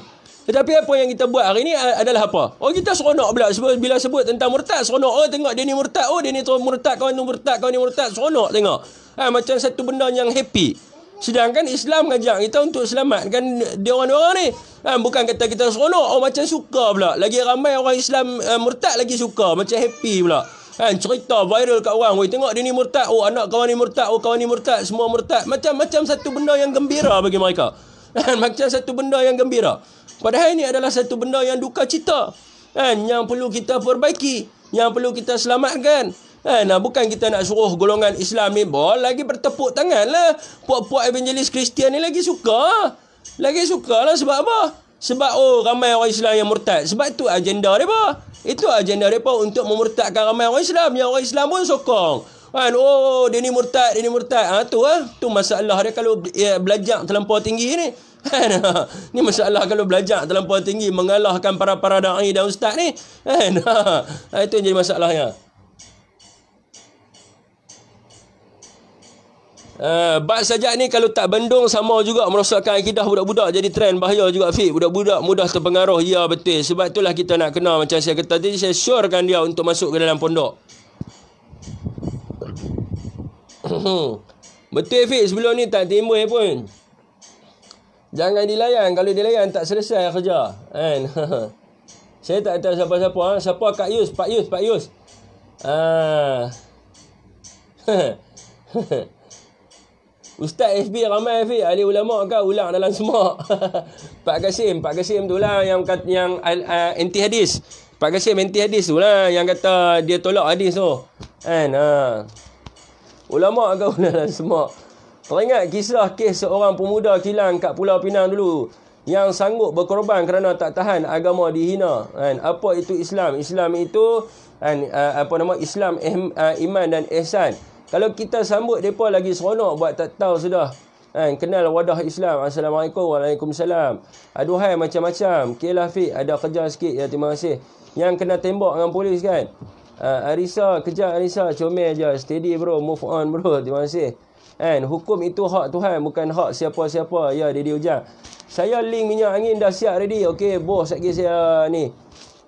Tetapi apa yang kita buat hari ni eh, adalah apa? Oh kita seronok pula sebab bila sebut tentang murtad seronok. Oh tengok dia ni murtad. Oh dia ni tu murtad, kau ni murtad, kau ni murtad. Seronok tengok. Ha, macam satu benda yang happy. Sedangkan Islam ngajak kita untuk selamatkan dia orang-orang ni. Ha, bukan kata kita seronok. Oh macam suka pula. Lagi ramai orang Islam uh, murtad lagi suka. Macam happy pula. Kan cerita viral kat orang. Oi tengok dia ni murtad. Oh anak kawan ni murtad. Oh kawan ni murtad. Semua murtad. Macam-macam satu benda yang gembira bagi mereka. [laughs] Kan macam satu benda yang gembira. Padahal ini adalah satu benda yang duka cita. Kan yang perlu kita perbaiki, yang perlu kita selamatkan. eh nah, bukan kita nak suruh golongan Islam ni bol lagi bertepuk tangan lah. Puak-puak evangelis Kristian ni lagi suka. Lagi suka lah sebab apa? Sebab oh ramai orang Islam yang murtad. Sebab itu agenda mereka. Itu agenda mereka untuk memurtadkan ramai orang Islam. Yang orang Islam pun sokong. Kan? Oh, oh, dia ni murtad, dia ni murtad. Ha, tu Ha? Tu masalah dia kalau ya, belajar terlampau tinggi ni. [laughs] Kan? Ni masalah kalau belajar terlampau tinggi mengalahkan para-para da'i dan ustaz ni. Kan? [laughs] Ha, itu yang jadi masalahnya. Eh, bak sajak ni kalau tak bendung sama juga merosakkan akidah budak-budak jadi trend bahaya juga fik budak-budak mudah terpengaruh ya betul sebab itulah kita nak kenal macam saya kata tadi saya syorkan dia untuk masuk ke dalam pondok [coughs] betul fik sebelum ni tak timbul ya pun jangan dilayan kalau dilayan tak selesai kerja And [laughs] saya tak tahu siapa-siapa ha? siapa Kak Yus Pak Yus Pak Yus ah [laughs] [laughs] Ustaz FB ramai FB Ali ulama ke ulang dalam semua. [laughs] Pak Kasim, Pak Kasim tu lah yang yang uh, uh anti hadis. Pak Kasim anti hadis tu lah yang kata dia tolak hadis tu. Kan ha. Uh. Ulama ke [laughs] ulang dalam semua. Teringat kisah kes seorang pemuda kilang kat Pulau Pinang dulu yang sanggup berkorban kerana tak tahan agama dihina. Kan apa itu Islam? Islam itu kan uh, apa nama Islam eh, uh, iman dan ihsan. Kalau kita sambut mereka lagi seronok buat tak tahu sudah. Kan, kenal wadah Islam. Assalamualaikum. Waalaikumsalam. Aduhai macam-macam. Okey lah Fik. Ada kerja sikit. Ya, terima kasih. Yang kena tembak dengan polis kan. Uh, ah, Arisa, kerja Arisa, comel aja. steady bro, move on bro, terima kasih. And, hukum itu hak Tuhan, bukan hak siapa-siapa. Ya, yeah, dia ujar. Saya link minyak angin dah siap ready. Okay, bos, lagi saya ni.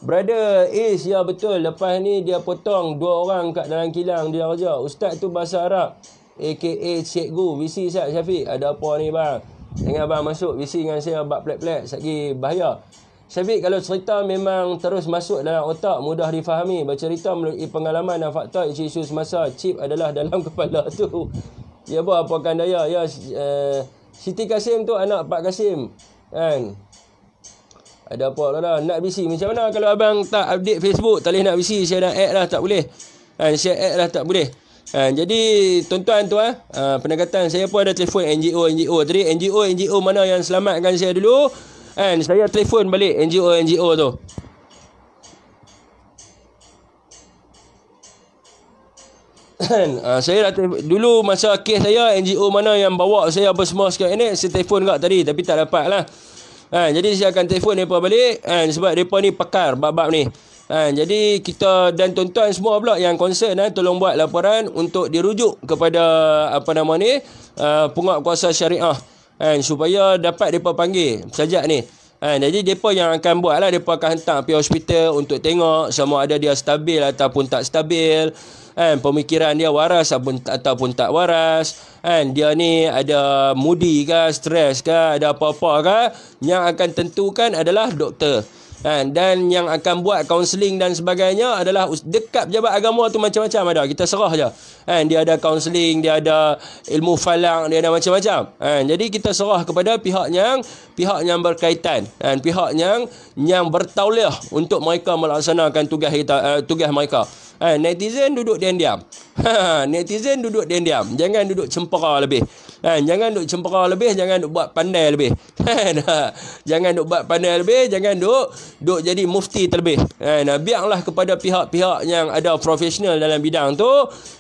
Brother Ace ya betul lepas ni dia potong dua orang kat dalam kilang dia kerja. Ustaz tu bahasa Arab aka Cikgu VC Ustaz Syafiq. Ada apa ni bang? Jangan bang masuk VC dengan saya bab plek-plek lagi bahaya. Syafiq kalau cerita memang terus masuk dalam otak mudah difahami. Bercerita melalui pengalaman dan fakta isu-isu semasa chip adalah dalam [laughs] kepala tu. Ya apa apa kan daya ya uh, Siti Kasim tu anak Pak Kasim kan. Ada apa lah dah. Nak bisik. Macam mana kalau abang tak update Facebook. Tak boleh nak bisik. Saya dan add lah. Tak boleh. Ha, saya add lah. Tak boleh. Ha, jadi tuan-tuan tu ha, ha, Pendekatan saya pun ada telefon NGO-NGO Tadi NGO-NGO mana yang selamatkan saya dulu ha, Saya telefon balik NGO-NGO tu ha, saya dah telefon, dulu masa kes saya NGO mana yang bawa saya apa semua sekarang ni saya telefon kat tadi tapi tak dapat lah Ha, jadi saya akan telefon mereka balik. Ha, sebab mereka ni pakar bab-bab ni. Ha, jadi kita dan tuan-tuan semua pula yang concern ha, tolong buat laporan untuk dirujuk kepada apa nama ni uh, ha, penguat kuasa syariah ha, supaya dapat mereka panggil sajak ni. Ha, jadi mereka yang akan buat lah mereka akan hantar pergi hospital untuk tengok sama ada dia stabil ataupun tak stabil kan pemikiran dia waras ataupun, ataupun tak waras kan dia ni ada moody ke stres ke ada apa-apa ke yang akan tentukan adalah doktor Ha, dan yang akan buat kaunseling dan sebagainya adalah dekat pejabat agama tu macam-macam ada. Kita serah je. Ha, dia ada kaunseling, dia ada ilmu falang, dia ada macam-macam. Ha, jadi kita serah kepada pihak yang pihak yang berkaitan dan ha, pihak yang yang bertauliah untuk mereka melaksanakan tugas kita, uh, eh, tugas mereka. Ha, netizen duduk diam-diam. [laughs] Ha, netizen duduk diam-diam. Jangan duduk cempera lebih. Kan? Jangan duk cempera lebih, jangan duk buat pandai lebih. [laughs] Kan? jangan duk buat pandai lebih, jangan duk duk jadi mufti terlebih. Kan? Biarlah kepada pihak-pihak yang ada profesional dalam bidang tu,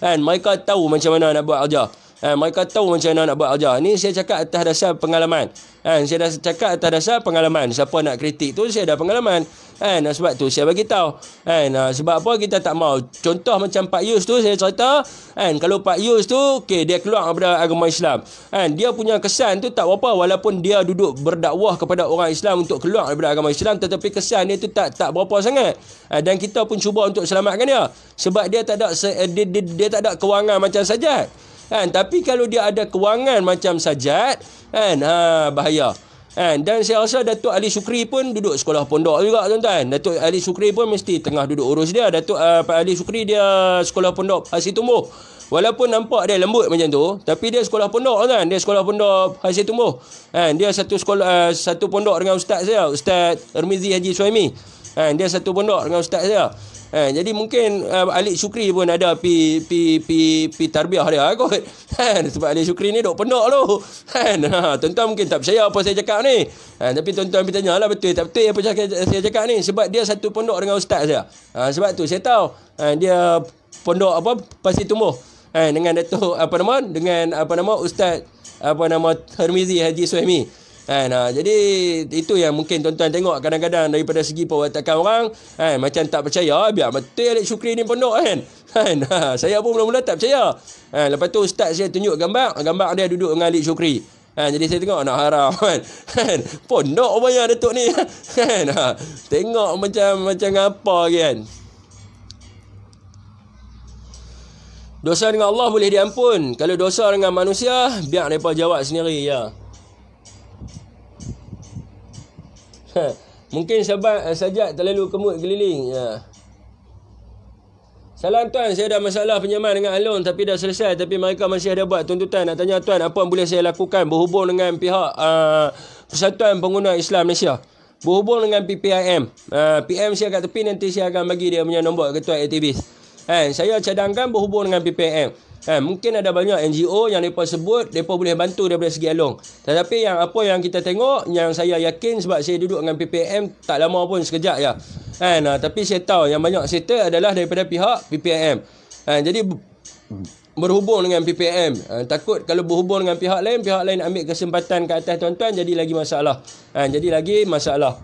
kan? mereka tahu macam mana nak buat ajar. Ha, mereka tahu macam mana nak buat ajar. Ini saya cakap atas dasar pengalaman. Ha, saya dah cakap atas dasar pengalaman. Siapa nak kritik tu, saya ada pengalaman. Ha, nah, sebab tu saya bagi tahu. Ha, nah, sebab apa kita tak mau. Contoh macam Pak Yus tu, saya cerita. Ha, kalau Pak Yus tu, okay, dia keluar daripada agama Islam. Ha, dia punya kesan tu tak apa Walaupun dia duduk berdakwah kepada orang Islam untuk keluar daripada agama Islam. Tetapi kesan dia tu tak tak berapa sangat. Ha, dan kita pun cuba untuk selamatkan dia. Sebab dia tak ada, dia, dia, dia, tak ada kewangan macam sajat kan tapi kalau dia ada kewangan macam sajat kan ha bahaya kan dan saya rasa Datuk Ali Sukri pun duduk sekolah pondok juga tuan-tuan Datuk Ali Sukri pun mesti tengah duduk urus dia Datuk uh, Pak Ali Sukri dia sekolah pondok Hasil Tumbuh Walaupun nampak dia lembut macam tu, tapi dia sekolah pondok kan. Dia sekolah pondok Hasil Tumbuh. Kan? Dia satu sekolah uh, satu pondok dengan ustaz saya, Ustaz Ermizi Haji Suami. Kan? Dia satu pondok dengan ustaz saya. Ha, jadi mungkin uh, Alik Syukri pun ada pi pi pi pi Tarbiah dia eh, kot. [laughs] Ha, sebab Alik Syukri ni dok penak tu. Kan? Ha, tuan-tuan mungkin tak percaya apa saya cakap ni. Ha, tapi tuan-tuan pi tanyalah betul tak betul apa cakap, saya cakap ni sebab dia satu pondok dengan ustaz saya. Ha, sebab tu saya tahu ha, dia pondok apa pasti tumbuh. Ha, dengan Datuk apa nama dengan apa nama ustaz apa nama Hermizi Haji Suhaimi. Eh, kan, ha, nah, jadi itu yang mungkin tuan-tuan tengok kadang-kadang daripada segi perwatakan orang eh, macam tak percaya ah, biar betul Alex Syukri ni pondok kan. [laughs] kan ha, saya pun mula-mula tak percaya. Eh, lepas tu ustaz saya tunjuk gambar, gambar dia duduk dengan Alex Syukri. Eh, jadi saya tengok nak haram [laughs] kan. kan pondok banyak Datuk ni. Eh, [laughs] nah, ha, tengok macam macam apa kan. Dosa dengan Allah boleh diampun. Kalau dosa dengan manusia, biar mereka jawab sendiri. Ya. Ha, mungkin sebab uh, eh, sajak terlalu kemut keliling. Ya. Salam tuan, saya ada masalah penyaman dengan Alon tapi dah selesai tapi mereka masih ada buat tuntutan. Nak tanya tuan apa yang boleh saya lakukan berhubung dengan pihak uh, Persatuan Pengguna Islam Malaysia. Berhubung dengan PPIM. Uh, eh, PM saya kat tepi nanti saya akan bagi dia punya nombor ketua aktivis. Eh, saya cadangkan berhubung dengan ppm. Eh mungkin ada banyak NGO yang mereka sebut, mereka boleh bantu daripada segi along. Tetapi yang apa yang kita tengok, yang saya yakin sebab saya duduk dengan PPM tak lama pun sekejap ya. Eh, nah, tapi saya tahu yang banyak settle adalah daripada pihak PPM. Eh, jadi berhubung dengan PPM. Ha, eh, takut kalau berhubung dengan pihak lain, pihak lain ambil kesempatan ke atas tuan-tuan jadi lagi masalah. Eh, jadi lagi masalah.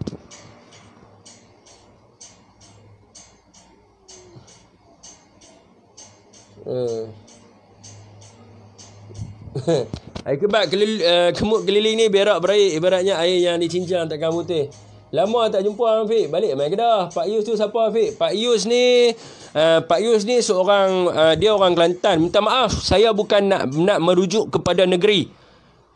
Uh. [laughs] air kebat kelil, uh, eh, kemuk keliling ni berak beraik ibaratnya air yang dicincang takkan putih. Lama tak jumpa Abang Balik main Kedah. Pak Yus tu siapa Abang Pak Yus ni... Uh, Pak Yus ni seorang... Uh, dia orang Kelantan. Minta maaf. Saya bukan nak nak merujuk kepada negeri.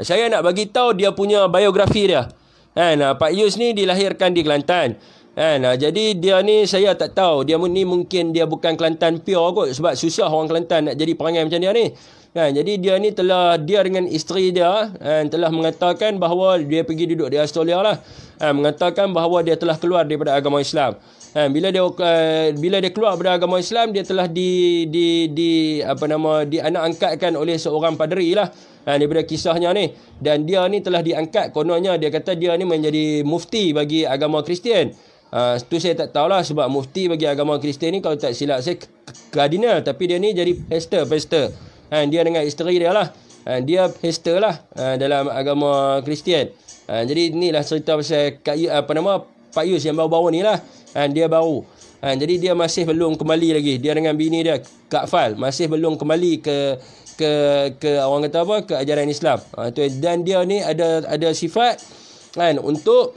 Saya nak bagi tahu dia punya biografi dia. Kan? Uh, Pak Yus ni dilahirkan di Kelantan. Kan? Uh, jadi dia ni saya tak tahu. Dia ni mungkin dia bukan Kelantan pure kot. Sebab susah orang Kelantan nak jadi perangai macam dia ni. Kan, jadi dia ni telah dia dengan isteri dia kan, telah mengatakan bahawa dia pergi duduk di Australia lah. Kan, mengatakan bahawa dia telah keluar daripada agama Islam. Kan, bila dia uh, bila dia keluar daripada agama Islam, dia telah di di di apa nama di anak angkatkan oleh seorang paderi lah. Kan, daripada kisahnya ni dan dia ni telah diangkat kononnya dia kata dia ni menjadi mufti bagi agama Kristian. Uh, tu saya tak tahulah sebab mufti bagi agama Kristian ni kalau tak silap saya kardinal tapi dia ni jadi pastor pastor ha, dia dengan isteri dia lah ha, dia pastor lah ha, dalam agama Kristian ha, jadi inilah cerita pasal Kak Yus, apa nama Pak Yus yang baru-baru ni lah ha, dia baru ha, jadi dia masih belum kembali lagi dia dengan bini dia Kak Fal masih belum kembali ke ke ke orang kata apa ke ajaran Islam ha, tu, dan dia ni ada ada sifat kan untuk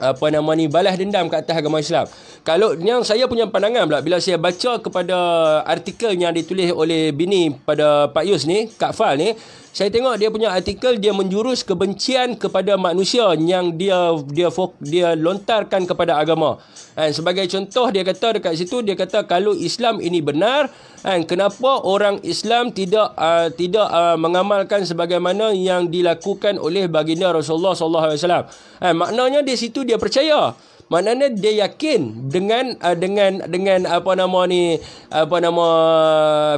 apa ah, nama ni balas dendam ke atas agama Islam. Kalau yang saya punya pandangan pula bila saya baca kepada artikel yang ditulis oleh bini pada Pak Yus ni, Kak Fal ni, saya tengok dia punya artikel dia menjurus kebencian kepada manusia yang dia dia dia lontarkan kepada agama. Dan sebagai contoh dia kata dekat situ dia kata kalau Islam ini benar, dan kenapa orang Islam tidak uh, tidak uh, mengamalkan sebagaimana yang dilakukan oleh baginda Rasulullah sallallahu alaihi wasallam. maknanya di situ dia percaya maknanya dia yakin dengan uh, dengan dengan apa nama ni apa nama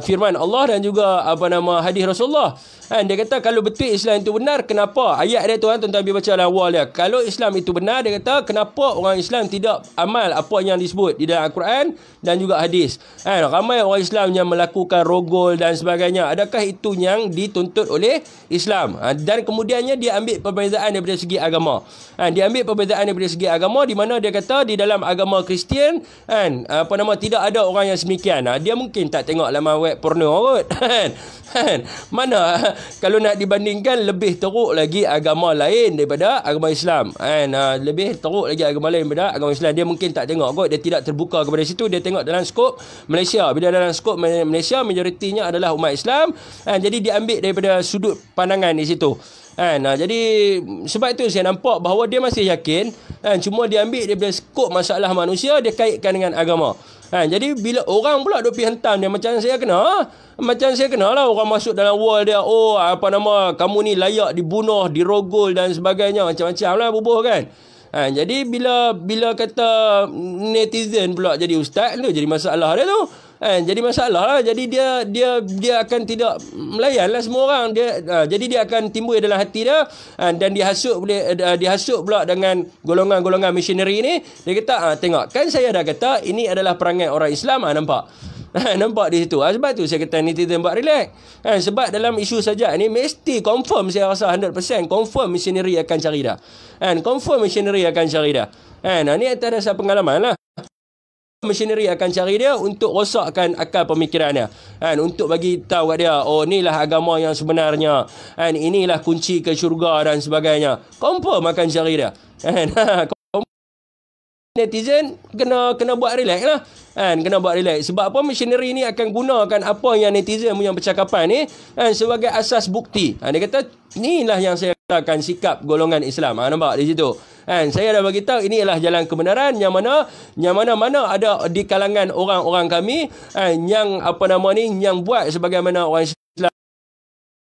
firman Allah dan juga apa nama hadis Rasulullah kan dia kata kalau betul Islam itu benar kenapa ayat dia tu kan tuan-tuan biar baca lah awal dia kalau Islam itu benar dia kata kenapa orang Islam tidak amal apa yang disebut di dalam Al-Quran dan juga hadis kan ramai orang Islam yang melakukan rogol dan sebagainya adakah itu yang dituntut oleh Islam ha, dan kemudiannya dia ambil perbezaan daripada segi agama ha, dia ambil perbezaan daripada segi agama di mana dia kata di dalam agama Kristian kan apa nama tidak ada orang yang semikian ha, dia mungkin tak tengok laman web porno kot [laughs] kan kan mana [laughs] kalau nak dibandingkan lebih teruk lagi agama lain daripada agama Islam kan ha, lebih teruk lagi agama lain daripada agama Islam dia mungkin tak tengok kot dia tidak terbuka kepada situ dia tengok dalam skop Malaysia bila dalam skop Malaysia majoritinya adalah umat Islam kan jadi diambil daripada sudut pandangan di situ kan ha, jadi sebab itu saya nampak bahawa dia masih yakin kan cuma dia ambil daripada skop masalah manusia dia kaitkan dengan agama kan jadi bila orang pula dok pi hentam dia macam saya kena ha? macam saya kena lah orang masuk dalam wall dia oh apa nama kamu ni layak dibunuh dirogol dan sebagainya macam-macam lah bubuh kan Ha, jadi bila bila kata netizen pula jadi ustaz tu jadi masalah dia tu eh Jadi masalah lah. Jadi dia dia dia akan tidak melayanlah semua orang. Dia ha, jadi dia akan timbul dalam hati dia ha, dan dihasut boleh eh, ha, dihasut pula dengan golongan-golongan missionary ni. Dia kata, ha, tengok kan saya dah kata ini adalah perangai orang Islam ha, nampak. Ha, nampak di situ. Ha, sebab tu saya kata ni tidak buat relax. Ha, sebab dalam isu saja ni mesti confirm saya rasa 100% confirm missionary akan cari dah. Ha, confirm missionary akan cari dah. Ha, ni atas dasar pengalaman lah. Machinery akan cari dia untuk rosakkan akal pemikirannya kan? Untuk bagi tahu kat dia Oh inilah agama yang sebenarnya kan? Inilah kunci ke syurga dan sebagainya Confirm akan cari dia kan? [laughs] Netizen kena kena buat relax lah kan kena buat relax sebab apa machinery ni akan gunakan apa yang netizen punya percakapan ni kan sebagai asas bukti ha, dia kata inilah yang saya katakan sikap golongan Islam ha, nampak di situ kan saya dah bagi tahu inilah jalan kebenaran yang mana yang mana mana ada di kalangan orang-orang kami kan yang apa nama ni yang buat sebagaimana orang Islam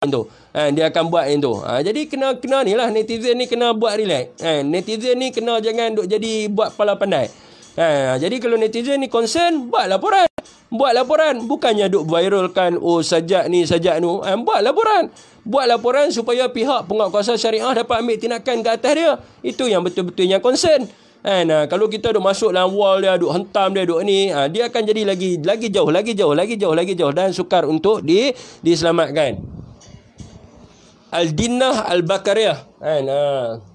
tu kan dia akan buat yang tu ha, jadi kena kena ni lah netizen ni kena buat relax kan netizen ni kena jangan duk jadi buat pala pandai Ha, jadi kalau netizen ni concern, buat laporan. Buat laporan. Bukannya duk viralkan, oh sajak ni, sajak ni. Ha, buat laporan. Buat laporan supaya pihak penguatkuasa syariah dapat ambil tindakan ke atas dia. Itu yang betul betulnya concern. Kan, ha, kalau kita duk masuk dalam wall dia, duk hentam dia, duk ni, ha, dia akan jadi lagi lagi jauh, lagi jauh, lagi jauh, lagi jauh dan sukar untuk di diselamatkan. Al-Dinnah Al-Bakariyah. Kan, ha, ha.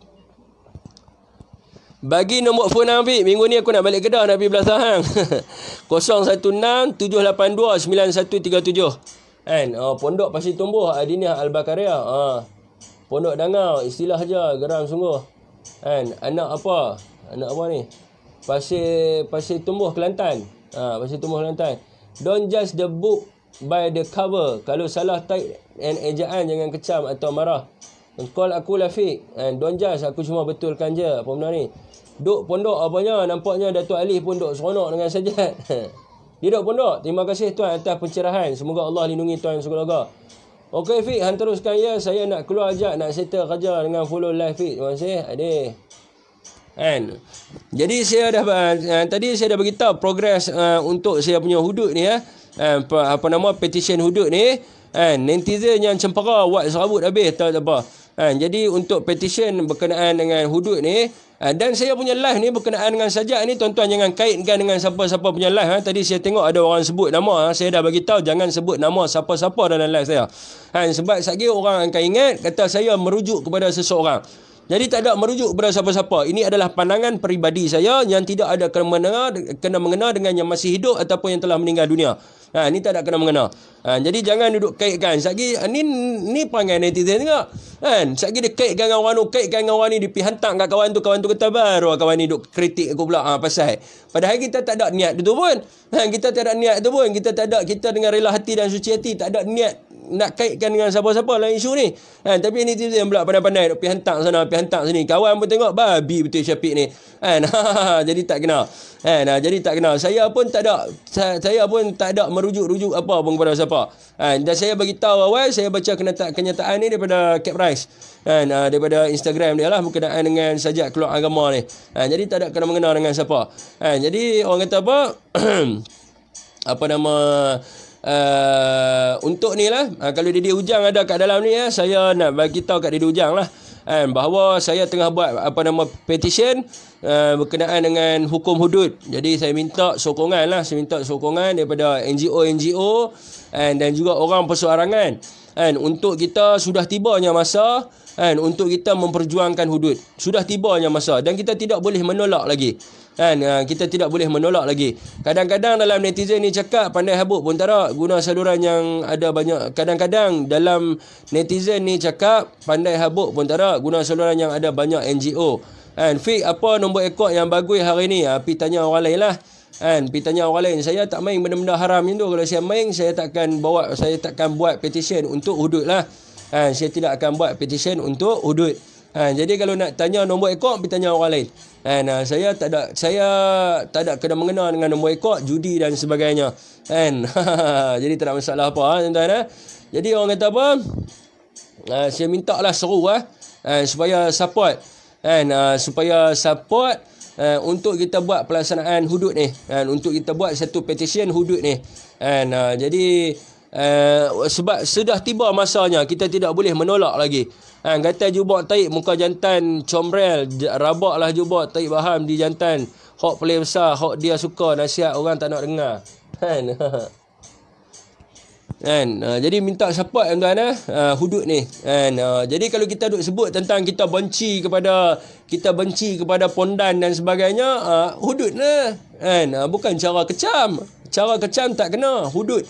Bagi nombor phone Nabi. Minggu ni aku nak balik Kedah Nabi belasah hang. 016 782 9137. Eh, oh, pondok pasti tumbuh Adinia ah, Al-Bakaria. Ha. Pondok Dangau, istilah aja geram sungguh. Kan, anak apa? Anak apa ni? Pasti pasti Tumbuh Kelantan. Ha, Pasir Tumbuh Kelantan. Don't judge the book by the cover. Kalau salah type and ejaan jangan kecam atau marah. Engkau aku lah fake. And don't judge. Aku cuma betulkan je. Apa benda ni. Duk pondok apanya. Nampaknya Datuk Ali pun duk seronok dengan sajat. [laughs] Dia duk pondok. Terima kasih tuan atas pencerahan. Semoga Allah lindungi tuan segala-gala. Okey Fik, hang teruskan ya. Saya nak keluar ajak nak settle kerja dengan follow live Fik. Terima kasih. Adik. Kan. Jadi saya dah uh, tadi saya dah beritahu progres uh, untuk saya punya hudud ni ya. Uh, apa, apa nama petition hudud ni? Kan, uh, netizen yang cempara buat serabut habis tak apa. Ha, jadi untuk petition berkenaan dengan hudud ni ha, dan saya punya live ni berkenaan dengan sajak ni tuan-tuan jangan kaitkan dengan siapa-siapa punya live ha. tadi saya tengok ada orang sebut nama ha. saya dah bagi tahu jangan sebut nama siapa-siapa dalam live saya ha, sebab satgi orang akan ingat kata saya merujuk kepada seseorang jadi tak ada merujuk kepada siapa-siapa ini adalah pandangan peribadi saya yang tidak ada kena kena mengena dengan yang masih hidup ataupun yang telah meninggal dunia Ha ni tak ada kena mengena. Ha jadi jangan duduk kaitkan. Satgi ha, ni ni panggil netizen juga. Kan? Ha, Satgi dia kaitkan dengan orang tu, kaitkan dengan orang ni dia pi hantar kat kawan tu, kawan tu kata baru lah kawan ni duk kritik aku pula. Ha pasal. Padahal kita tak ada niat tu pun. Ha kita tak ada niat tu pun. Kita tak ada kita dengan rela hati dan suci hati tak ada niat nak kaitkan dengan siapa-siapa lah isu ni. Ha, tapi ini tiba yang pula pandai-pandai pergi hantar sana, pergi hantar sini. Kawan pun tengok, babi betul Syafiq ni. Kan, ha, [laughs] nah, jadi tak kenal. Kan, ha, nah, jadi tak kenal. Saya pun tak ada, saya, pun tak ada merujuk-rujuk apa pun kepada siapa. Ha, dan saya bagi tahu awal, saya baca kenyataan ni daripada Cap Rice. Ha, nah, daripada Instagram dia lah berkenaan dengan sajak keluar agama ni. Ha, jadi tak ada kena-mengenal dengan siapa. Ha, jadi orang kata apa... [clears throat] apa nama Eh, untuk ni lah uh, kalau Didi Ujang ada kat dalam ni eh, saya nak bagi tahu kat Didi Ujang lah kan, bahawa saya tengah buat apa nama petition uh, berkenaan dengan hukum hudud jadi saya minta sokongan lah saya minta sokongan daripada NGO-NGO and, dan juga orang persuarangan kan, untuk kita sudah tibanya masa kan, untuk kita memperjuangkan hudud sudah tibanya masa dan kita tidak boleh menolak lagi kan uh, kita tidak boleh menolak lagi kadang-kadang dalam netizen ni cakap pandai habuk pun tara guna saluran yang ada banyak kadang-kadang dalam netizen ni cakap pandai habuk pun tara guna saluran yang ada banyak NGO kan fik apa nombor ekor yang bagus hari ni uh, pi tanya orang lain lah kan pi tanya orang lain saya tak main benda-benda haram macam tu kalau saya main saya takkan bawa saya takkan buat petition untuk hudud lah kan saya tidak akan buat petition untuk hudud kan jadi kalau nak tanya nombor ekor pi tanya orang lain And uh, saya tak ada saya tak ada kena mengena dengan boikot judi dan sebagainya. And [laughs] jadi tak ada masalah apa eh, tuan-tuan eh. Jadi orang kata apa? Uh, saya minta lah seru eh uh, supaya support and uh, supaya support Uh, untuk kita buat pelaksanaan hudud ni and untuk kita buat satu petition hudud ni and uh, jadi Uh, sebab sudah tiba masanya kita tidak boleh menolak lagi. Ha, kata jubah taik muka jantan comrel lah jubah taik baham di jantan. Hak pelik besar, hak dia suka nasihat orang tak nak dengar. Kan? [laughs] Kan? Uh, jadi minta support tuan-tuan eh uh, hudud ni. Kan? Uh, jadi kalau kita duk sebut tentang kita benci kepada kita benci kepada pondan dan sebagainya, uh, hudud lah. Kan? Uh, bukan cara kecam. Cara kecam tak kena, hudud.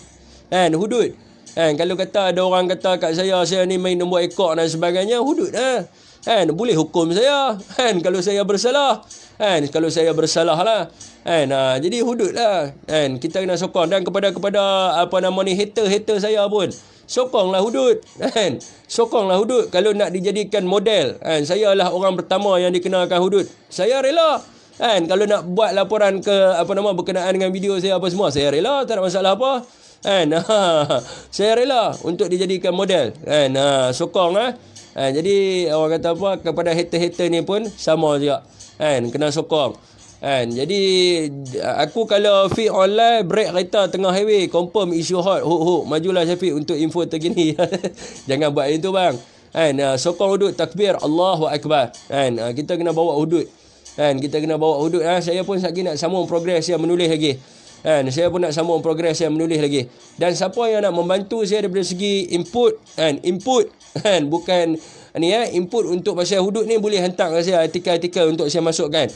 Kan hudud Kan kalau kata ada orang kata kat saya Saya ni main nombor ekor dan sebagainya Hudud ha? Kan boleh hukum saya Kan kalau saya bersalah Kan kalau saya bersalah lah Kan ha, jadi hudud lah Kan kita kena sokong Dan kepada kepada apa nama ni Hater-hater saya pun Sokonglah hudud kan sokonglah hudud kalau nak dijadikan model kan saya lah orang pertama yang dikenalkan hudud saya rela kan kalau nak buat laporan ke apa nama berkenaan dengan video saya apa semua saya rela tak ada masalah apa kan [laughs] ha, saya rela untuk dijadikan model kan ha, sokong eh ha. ha, jadi orang kata apa kepada hater-hater ni pun sama juga kan ha, kena sokong kan ha, jadi aku kalau fit online break kereta tengah highway confirm isu hot hook hook majulah Syafiq untuk info terkini [laughs] jangan buat itu bang kan ha, sokong hudud takbir Allahu akbar kan ha, kita kena bawa hudud kan kita kena bawa hudud ha, eh? saya pun sakit nak sambung progres yang menulis lagi kan saya pun nak sambung progres saya menulis lagi dan siapa yang nak membantu saya daripada segi input kan input kan bukan ni eh input untuk pasal hudud ni boleh hantar ke saya artikel-artikel untuk saya masukkan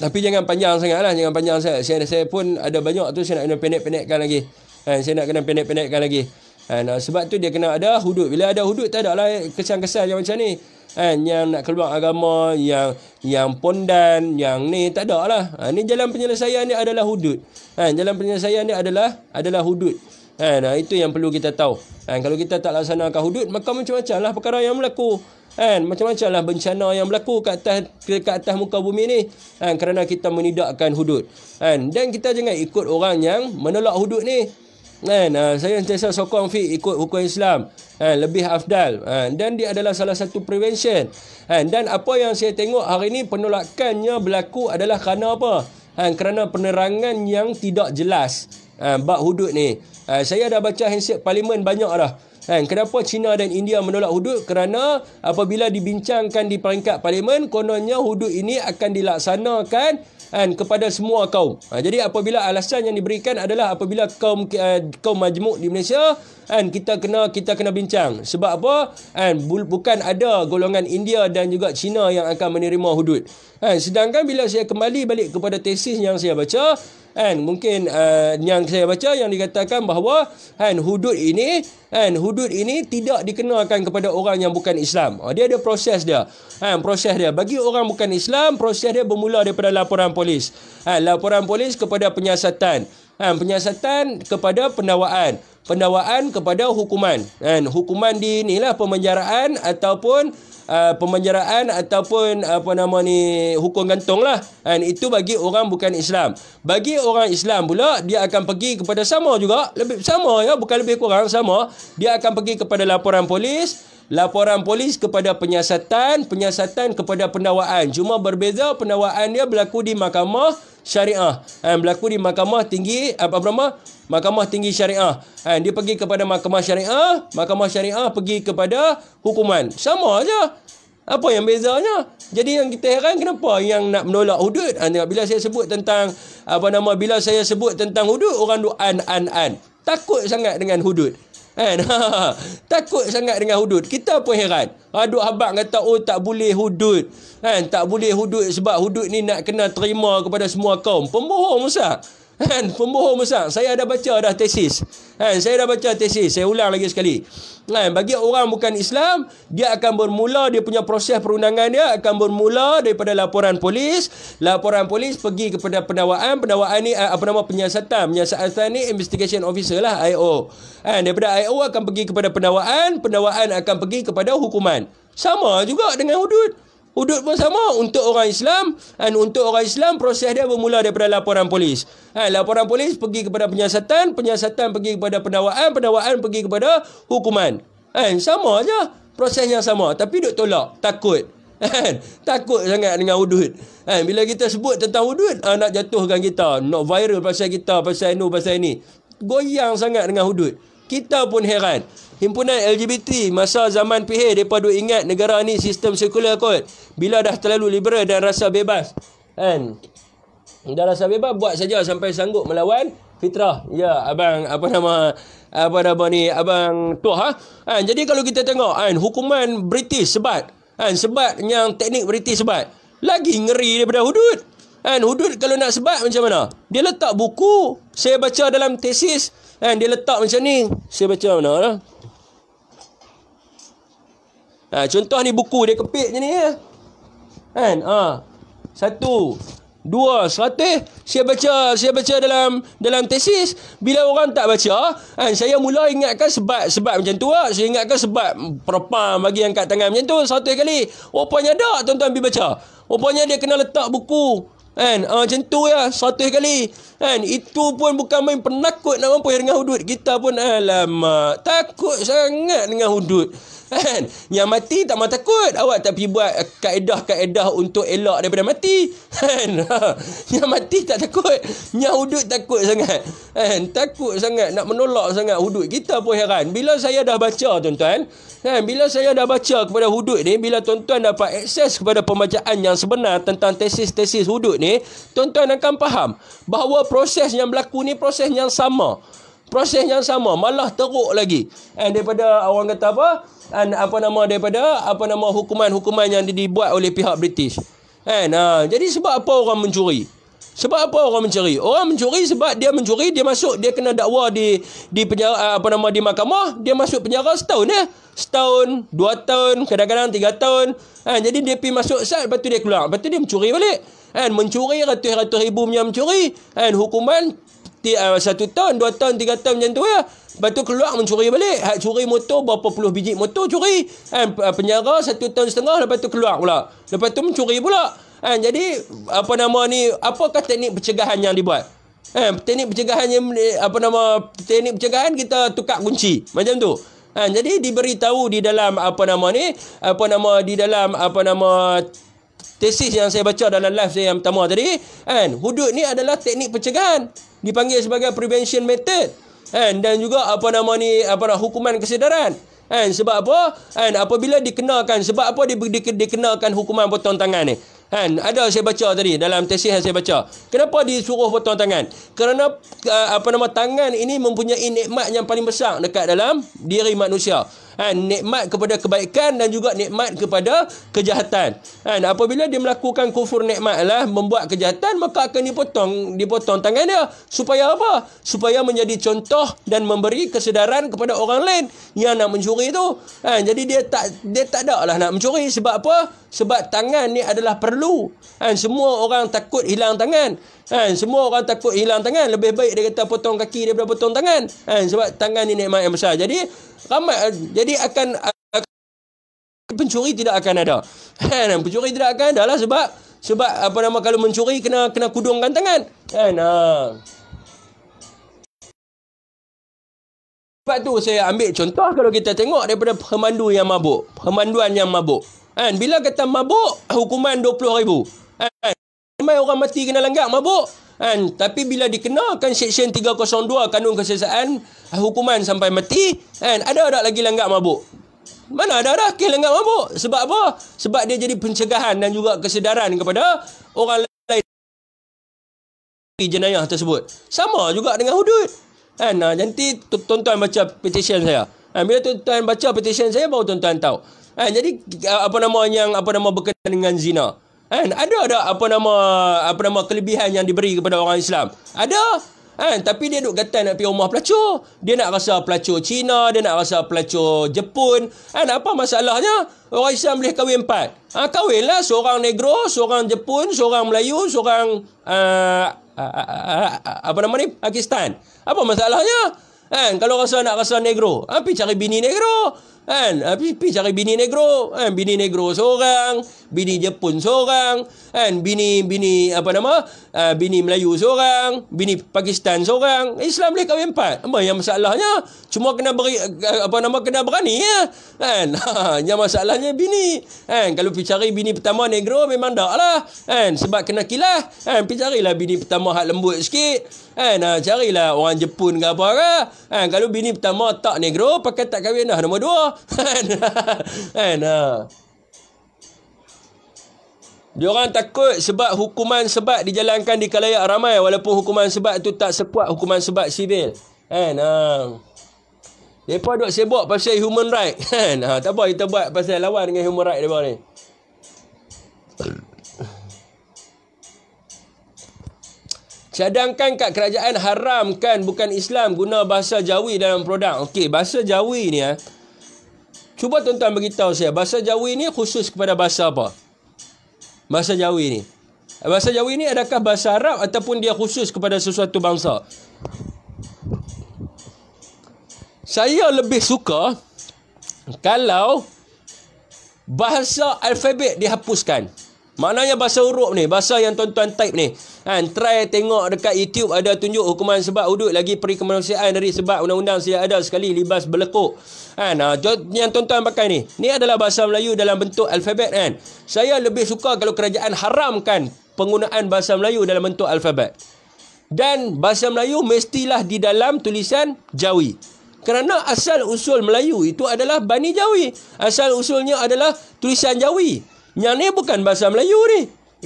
tapi jangan panjang sangat lah jangan panjang sangat saya, saya pun ada banyak tu saya nak kena pendek-pendekkan lagi kan saya nak kena pendek-pendekkan lagi kan sebab tu dia kena ada hudud bila ada hudud tak ada lah kesan-kesan macam ni kan yang nak keluar agama yang yang pondan yang ni tak ada lah ha, ni jalan penyelesaian ni adalah hudud kan jalan penyelesaian ni adalah adalah hudud kan nah itu yang perlu kita tahu kan kalau kita tak laksanakan hudud maka macam-macam lah perkara yang berlaku kan macam-macam lah bencana yang berlaku kat atas kat atas muka bumi ni kan kerana kita menidakkan hudud kan dan kita jangan ikut orang yang menolak hudud ni Kan, uh, saya sentiasa sokong Fik ikut hukum Islam. Kan, lebih afdal. Kan, dan dia adalah salah satu prevention. Kan, dan apa yang saya tengok hari ini penolakannya berlaku adalah kerana apa? Kan, kerana penerangan yang tidak jelas. Kan, bak hudud ni. Kan, saya dah baca handset parlimen banyak dah. Kan, kenapa China dan India menolak hudud? Kerana apabila dibincangkan di peringkat parlimen, kononnya hudud ini akan dilaksanakan kan, kepada semua kaum. Ha, jadi apabila alasan yang diberikan adalah apabila kaum uh, kaum majmuk di Malaysia kan kita kena kita kena bincang sebab apa kan bu, bukan ada golongan India dan juga China yang akan menerima hudud. Kan sedangkan bila saya kembali balik kepada tesis yang saya baca kan mungkin uh, yang saya baca yang dikatakan bahawa kan hudud ini kan hudud ini tidak dikenalkan kepada orang yang bukan Islam. Oh, dia ada proses dia. Kan proses dia bagi orang bukan Islam proses dia bermula daripada laporan polis. Kan laporan polis kepada penyiasatan. Kan penyiasatan kepada pendawaan pendawaan kepada hukuman dan hukuman di inilah pemenjaraan ataupun uh, pemenjaraan ataupun uh, apa nama ni hukum gantung lah And itu bagi orang bukan Islam bagi orang Islam pula dia akan pergi kepada sama juga lebih sama ya bukan lebih kurang sama dia akan pergi kepada laporan polis laporan polis kepada penyiasatan penyiasatan kepada pendawaan cuma berbeza pendawaan dia berlaku di mahkamah syariah dan berlaku di mahkamah tinggi apa nama Mahkamah Tinggi Syariah. Kan? Dia pergi kepada Mahkamah Syariah. Mahkamah Syariah pergi kepada hukuman. Sama aja. Apa yang bezanya? Jadi yang kita heran kenapa yang nak menolak hudud? Ah, bila saya sebut tentang apa nama bila saya sebut tentang hudud orang duk an an an. Takut sangat dengan hudud. Kan? [laughs] Takut sangat dengan hudud. Kita pun heran. Aduk ah, habaq kata oh tak boleh hudud. Kan? Tak boleh hudud sebab hudud ni nak kena terima kepada semua kaum. Pembohong Ustaz. Kan? Pembohong besar. Saya dah baca dah tesis. Kan? Saya dah baca tesis. Saya ulang lagi sekali. Kan? Bagi orang bukan Islam, dia akan bermula, dia punya proses perundangan dia akan bermula daripada laporan polis. Laporan polis pergi kepada pendawaan. Pendawaan ni, ah, apa nama penyiasatan? Penyiasatan ni investigation officer lah, IO. Kan? Daripada IO akan pergi kepada pendawaan. Pendawaan akan pergi kepada hukuman. Sama juga dengan hudud. Hudud pun sama untuk orang Islam dan untuk orang Islam proses dia bermula daripada laporan polis. Ha, laporan polis pergi kepada penyiasatan, penyiasatan pergi kepada pendawaan, pendawaan pergi kepada hukuman. Ha, sama aja prosesnya sama tapi duk tolak takut. Kan? [laughs] takut sangat dengan hudud. Kan? bila kita sebut tentang hudud, ha, nak jatuhkan kita, nak viral pasal kita, pasal ini, pasal ini. Goyang sangat dengan hudud. Kita pun heran himpunan LGBT masa zaman PH mereka duk ingat negara ni sistem sekular kot bila dah terlalu liberal dan rasa bebas kan dah rasa bebas buat saja sampai sanggup melawan fitrah ya abang apa nama apa nama ni abang tu ha kan jadi kalau kita tengok kan hukuman British sebat kan sebat yang teknik British sebat lagi ngeri daripada hudud kan hudud kalau nak sebat macam mana dia letak buku saya baca dalam tesis kan dia letak macam ni saya baca mana lah ha? Ha, contoh ni buku dia kepit je ni ya. Kan? Ha. Satu. Dua. Seratus. Saya baca saya baca dalam dalam tesis. Bila orang tak baca, kan, saya mula ingatkan sebab sebab macam tu lah. Saya ingatkan sebab propam bagi angkat tangan macam tu. satu kali. Rupanya tak tuan-tuan pergi baca. Rupanya dia kena letak buku. Kan? Ha, macam tu ya. satu kali. Kan? Itu pun bukan main penakut nak mampu dengan hudud. Kita pun alamak. Takut sangat dengan hudud. Kan? Yang mati tak mahu takut. Awak tak pergi buat eh, kaedah-kaedah untuk elak daripada mati. Kan? [laughs] Yang mati tak takut. Yang hudud takut sangat. Kan? Takut sangat. Nak menolak sangat hudud. Kita pun heran. Bila saya dah baca tuan-tuan. Kan? Bila saya dah baca kepada hudud ni. Bila tuan-tuan dapat akses kepada pembacaan yang sebenar tentang tesis-tesis hudud ni. Tuan-tuan akan faham. Bahawa proses yang berlaku ni proses yang sama proses yang sama malah teruk lagi eh daripada orang kata apa and apa nama daripada apa nama hukuman-hukuman yang dibuat oleh pihak British eh nah jadi sebab apa orang mencuri sebab apa orang mencuri orang mencuri sebab dia mencuri dia masuk dia kena dakwa di di penjara ah, apa nama di mahkamah dia masuk penjara setahun ya setahun dua tahun kadang-kadang tiga tahun kan jadi dia pergi masuk sat lepas tu dia keluar lepas tu dia mencuri balik kan mencuri ratus-ratus ribu punya mencuri kan hukuman uh, satu tahun, dua tahun, tiga tahun macam tu ya. Lepas tu keluar mencuri balik. Hak curi motor, berapa puluh biji motor curi. Kan? Penjara satu tahun setengah, lepas tu keluar pula. Lepas tu mencuri pula. Kan? Jadi, apa nama ni, apakah teknik pencegahan yang dibuat? Kan? Teknik pencegahan yang, apa nama, teknik pencegahan kita tukar kunci. Macam tu. Kan? Jadi, diberitahu di dalam apa nama ni, apa nama, di dalam apa nama, tesis yang saya baca dalam live saya yang pertama tadi kan hudud ni adalah teknik pencegahan dipanggil sebagai prevention method kan dan juga apa nama ni apa nama, hukuman kesedaran kan sebab apa kan apabila dikenakan sebab apa di, di, dikenakan hukuman potong tangan ni kan ada saya baca tadi dalam tesis yang saya baca kenapa disuruh potong tangan kerana eh, apa nama tangan ini mempunyai nikmat yang paling besar dekat dalam diri manusia kan nikmat kepada kebaikan dan juga nikmat kepada kejahatan kan apabila dia melakukan kufur nikmat lah membuat kejahatan maka akan dipotong dipotong tangan dia supaya apa supaya menjadi contoh dan memberi kesedaran kepada orang lain yang nak mencuri tu kan jadi dia tak dia tak ada lah nak mencuri sebab apa sebab tangan ni adalah perlu kan semua orang takut hilang tangan Kan? Semua orang takut hilang tangan. Lebih baik dia kata potong kaki daripada potong tangan. Kan? Sebab tangan ni nikmat yang besar. Jadi, ramai. Jadi, akan, akan pencuri tidak akan ada. Kan? Pencuri tidak akan ada lah sebab sebab apa nama kalau mencuri kena kena kudungkan tangan. Kan? Ha. Sebab tu saya ambil contoh kalau kita tengok daripada pemandu yang mabuk. Pemanduan yang mabuk. Kan? Bila kata mabuk, hukuman RM20,000. Kan? ramai orang mati kena langgar mabuk kan tapi bila dikenakan seksyen 302 kanun kesiasaan hukuman sampai mati kan ada tak lagi langgar mabuk mana ada dah kes langgar mabuk sebab apa sebab dia jadi pencegahan dan juga kesedaran kepada orang lain jenayah tersebut sama juga dengan hudud kan ha, nanti tuan-tuan baca petition saya kan bila tuan-tuan baca petition saya baru tuan-tuan tahu kan jadi apa nama yang apa nama berkaitan dengan zina Kan? Ada ada apa nama apa nama kelebihan yang diberi kepada orang Islam? Ada. Kan? Tapi dia duk kata nak pergi rumah pelacur. Dia nak rasa pelacur Cina. Dia nak rasa pelacur Jepun. Kan? Apa masalahnya? Orang Islam boleh kahwin empat. Ha, kahwinlah seorang negro, seorang Jepun, seorang Melayu, seorang... Uh, apa nama ni? Pakistan. Apa masalahnya? Kan? Kalau rasa nak rasa negro. Ha, pergi cari bini negro. Kan? Habis pergi cari bini negro. Kan? Bini negro seorang. Bini Jepun seorang. Kan? Bini, bini apa nama? Uh, bini Melayu seorang. Bini Pakistan seorang. Islam boleh kahwin empat. Apa yang masalahnya? Cuma kena beri, ah, apa nama, kena berani. Ya? Kan? [laughs] Ha, yang masalahnya bini. Kan? Kalau pergi cari bini pertama negro, memang tak lah. Kan? Sebab kena kilah. Kan? Pergi carilah bini pertama hak lembut sikit. Kan? Ha, carilah orang Jepun ke apa ke. Kan? Kalau bini pertama tak negro, pakai tak kahwin dah nombor dua. Kan? [laughs] kan ha. Diorang takut sebab hukuman sebab dijalankan di kalayak ramai walaupun hukuman sebab tu tak sekuat hukuman sebab sivil. Kan? Ha. Depa duk sibuk pasal human right. [laughs] Kan? Ha, tak apa kita buat pasal lawan dengan human right depa ni. Cadangkan kat kerajaan haramkan bukan Islam guna bahasa Jawi dalam produk. Okey, bahasa Jawi ni ah. Ha. Cuba tuan-tuan beritahu saya, bahasa Jawi ni khusus kepada bahasa apa? Bahasa Jawi ni. Bahasa Jawi ni adakah bahasa Arab ataupun dia khusus kepada sesuatu bangsa? Saya lebih suka kalau bahasa alfabet dihapuskan. Maknanya bahasa huruf ni, bahasa yang tuan-tuan type ni. Kan, try tengok dekat YouTube ada tunjuk hukuman sebab udut lagi perikemanusiaan dari sebab undang-undang sedia ada sekali libas berlekuk. Kan, ah, yang tuan-tuan pakai ni. Ni adalah bahasa Melayu dalam bentuk alfabet kan. Saya lebih suka kalau kerajaan haramkan penggunaan bahasa Melayu dalam bentuk alfabet. Dan bahasa Melayu mestilah di dalam tulisan Jawi. Kerana asal usul Melayu itu adalah Bani Jawi. Asal usulnya adalah tulisan Jawi. Yang ni bukan bahasa Melayu ni.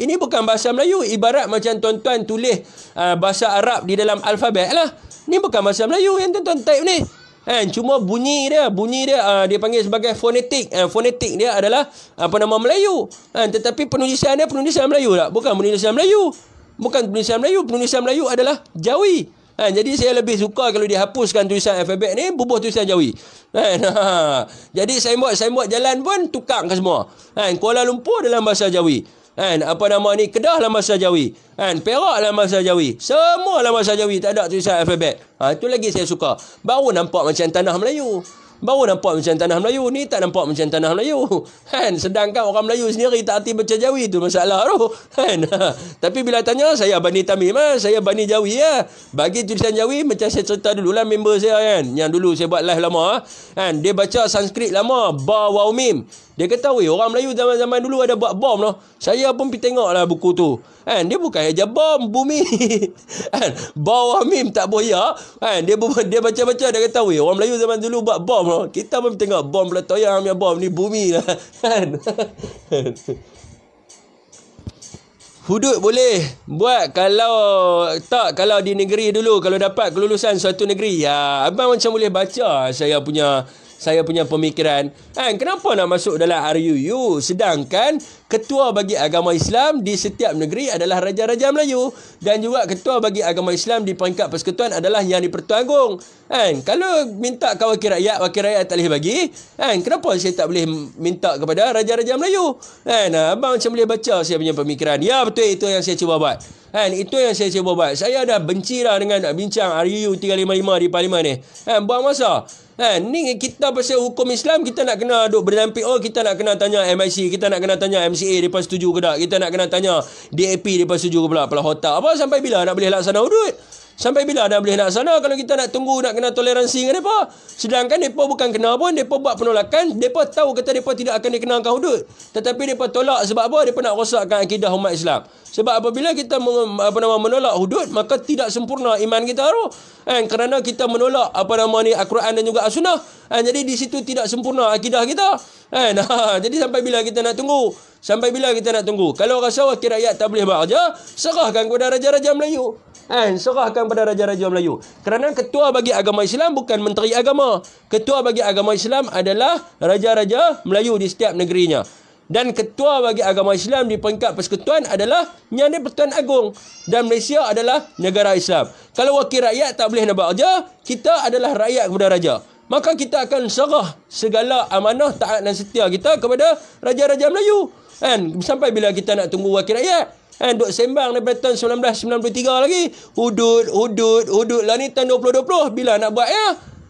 Ini bukan bahasa Melayu. Ibarat macam tuan-tuan tulis uh, bahasa Arab di dalam alfabet lah. Ni bukan bahasa Melayu yang tuan-tuan type ni. Kan? Cuma bunyi dia, bunyi dia uh, dia panggil sebagai fonetik. Uh, ah, fonetik dia adalah apa nama Melayu. Kan? Tetapi penulisan dia penulisan Melayu tak? Bukan penulisan Melayu. Bukan penulisan Melayu. Penulisan Melayu adalah Jawi. Ha, jadi saya lebih suka kalau dihapuskan tulisan alfabet ni, bubuh tulisan jawi. Ha, ha. [laughs] Jadi saya buat saya buat jalan pun tukang ke semua. Ha, Kuala Lumpur dalam bahasa jawi. Ha, apa nama ni? Kedah dalam bahasa jawi. Ha, Perak dalam bahasa jawi. Semua dalam bahasa jawi. Tak ada tulisan alfabet. Ha, itu lagi saya suka. Baru nampak macam tanah Melayu baru nampak macam tanah Melayu ni tak nampak macam tanah Melayu kan sedangkan orang Melayu sendiri tak hati macam Jawi tu masalah tu kan [laughs] tapi bila tanya saya Bani Tamim ah saya Bani Jawi ya bagi tulisan Jawi macam saya cerita dululah member saya kan yang dulu saya buat live lama ah. kan dia baca Sanskrit lama ba wa mim dia kata weh orang Melayu zaman-zaman dulu ada buat bom noh saya pun pergi lah buku tu Kan? Dia bukan aja bom bumi. [laughs] Kan? Bawah mim tak boya. Kan? Dia dia baca-baca dah kata, "Weh, orang Melayu zaman dulu buat bom. Kita pun tengok bom pula yang punya bom ni bumi lah." [laughs] Kan? [laughs] Hudud boleh buat kalau tak kalau di negeri dulu kalau dapat kelulusan suatu negeri ya abang macam boleh baca saya punya saya punya pemikiran. Kan, kenapa nak masuk dalam RUU? Sedangkan ketua bagi agama Islam di setiap negeri adalah Raja-Raja Melayu. Dan juga ketua bagi agama Islam di peringkat persekutuan adalah Yang di-Pertuan Kan, kalau minta ke wakil rakyat, wakil rakyat tak boleh bagi. Kan, kenapa saya tak boleh minta kepada Raja-Raja Melayu? Kan, abang macam boleh baca saya punya pemikiran. Ya, betul itu yang saya cuba buat. Kan, itu yang saya cuba buat. Saya dah benci dah dengan bincang RUU 355 di parlimen ni. Kan, buang masa. Ha, ni kita pasal hukum Islam kita nak kena duk berdamping oh kita nak kena tanya MIC kita nak kena tanya MCA depa setuju ke tak kita nak kena tanya DAP depa setuju ke pula pula hotel apa sampai bila nak boleh laksana hudud sampai bila nak boleh laksana kalau kita nak tunggu nak kena toleransi dengan depa sedangkan depa bukan kena pun depa buat penolakan depa tahu kata depa tidak akan dikenakan hudud tetapi depa tolak sebab apa depa nak rosakkan akidah umat Islam sebab apabila kita apa nama menolak hudud maka tidak sempurna iman kita tu. Kan kerana kita menolak apa nama ni Al-Quran dan juga As-Sunnah. Kan jadi di situ tidak sempurna akidah kita. Eh, [laughs] nah, ha, jadi sampai bila kita nak tunggu? Sampai bila kita nak tunggu? Kalau rasa wakil rakyat tak boleh bekerja, serahkan kepada raja-raja Melayu. Kan serahkan kepada raja-raja Melayu. Kerana ketua bagi agama Islam bukan menteri agama. Ketua bagi agama Islam adalah raja-raja Melayu di setiap negerinya dan ketua bagi agama Islam di peringkat persekutuan adalah Nyanyi Pertuan Agong dan Malaysia adalah negara Islam. Kalau wakil rakyat tak boleh nak buat kita adalah rakyat kepada raja. Maka kita akan serah segala amanah, taat dan setia kita kepada raja-raja Melayu. Kan? Sampai bila kita nak tunggu wakil rakyat? Kan? Duk sembang daripada tahun 1993 lagi. Hudud, hudud, hudud. Lah ni tahun 2020. Bila nak buat ya?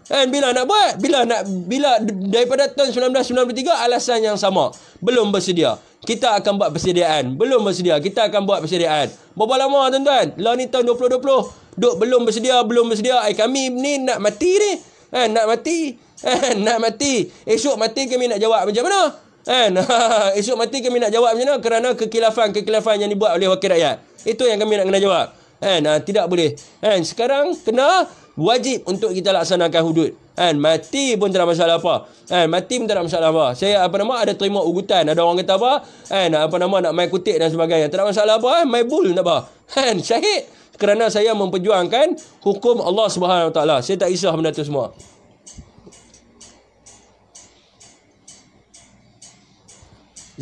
Kan bila nak buat? Bila nak bila daripada tahun 1993 alasan yang sama. Belum bersedia. Kita akan buat persediaan. Belum bersedia. Kita akan buat persediaan. Berapa lama tuan-tuan? Lah ni tahun 2020. dok belum bersedia, belum bersedia. Ai eh, kami ni nak mati ni. Kan nak mati. Kan [laughs] nak mati. Esok mati kami nak jawab macam mana? Kan [laughs] esok mati kami nak jawab macam mana? Kerana kekilafan-kekilafan yang dibuat oleh wakil rakyat. Itu yang kami nak kena jawab. Kan tidak boleh. Kan sekarang kena wajib untuk kita laksanakan hudud kan mati pun tak ada masalah apa kan mati pun tak ada masalah apa saya apa nama ada terima ugutan ada orang kata apa kan apa nama nak mai kutik dan sebagainya tak ada masalah apa kan main bull tak apa kan syahid kerana saya memperjuangkan hukum Allah Subhanahu Wa Taala saya tak isah benda tu semua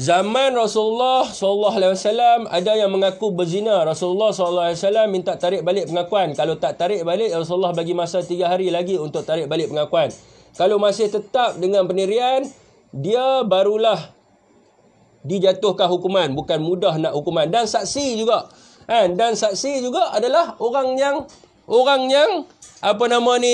Zaman Rasulullah sallallahu alaihi wasallam ada yang mengaku berzina. Rasulullah sallallahu alaihi wasallam minta tarik balik pengakuan. Kalau tak tarik balik Rasulullah bagi masa tiga hari lagi untuk tarik balik pengakuan. Kalau masih tetap dengan penirian, dia barulah dijatuhkan hukuman. Bukan mudah nak hukuman dan saksi juga. Kan? Dan saksi juga adalah orang yang orang yang apa nama ni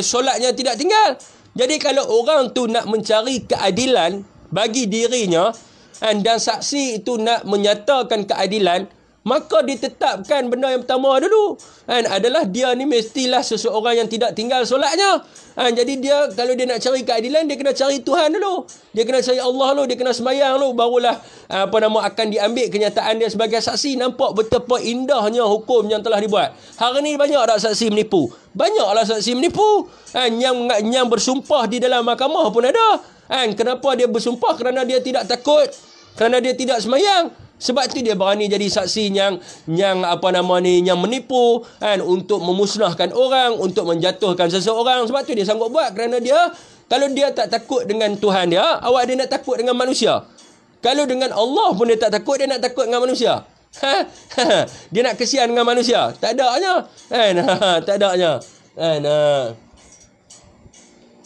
solatnya tidak tinggal. Jadi kalau orang tu nak mencari keadilan bagi dirinya kan, dan saksi itu nak menyatakan keadilan maka ditetapkan benda yang pertama dulu kan adalah dia ni mestilah seseorang yang tidak tinggal solatnya kan jadi dia kalau dia nak cari keadilan dia kena cari Tuhan dulu dia kena cari Allah dulu dia kena sembahyang dulu barulah ah, apa nama akan diambil kenyataan dia sebagai saksi nampak betapa indahnya hukum yang telah dibuat hari ni banyak dak saksi menipu banyaklah saksi menipu kan yang yang bersumpah di dalam mahkamah pun ada Kan? Kenapa dia bersumpah? Kerana dia tidak takut. Kerana dia tidak semayang. Sebab tu dia berani jadi saksi yang yang apa nama ni yang menipu kan untuk memusnahkan orang untuk menjatuhkan seseorang sebab tu dia sanggup buat kerana dia kalau dia tak takut dengan Tuhan dia awak dia nak takut dengan manusia kalau dengan Allah pun dia tak takut dia nak takut dengan manusia ha? [laughs] dia nak kesian dengan manusia tak ada nya kan [laughs] tak ada nya kan ha?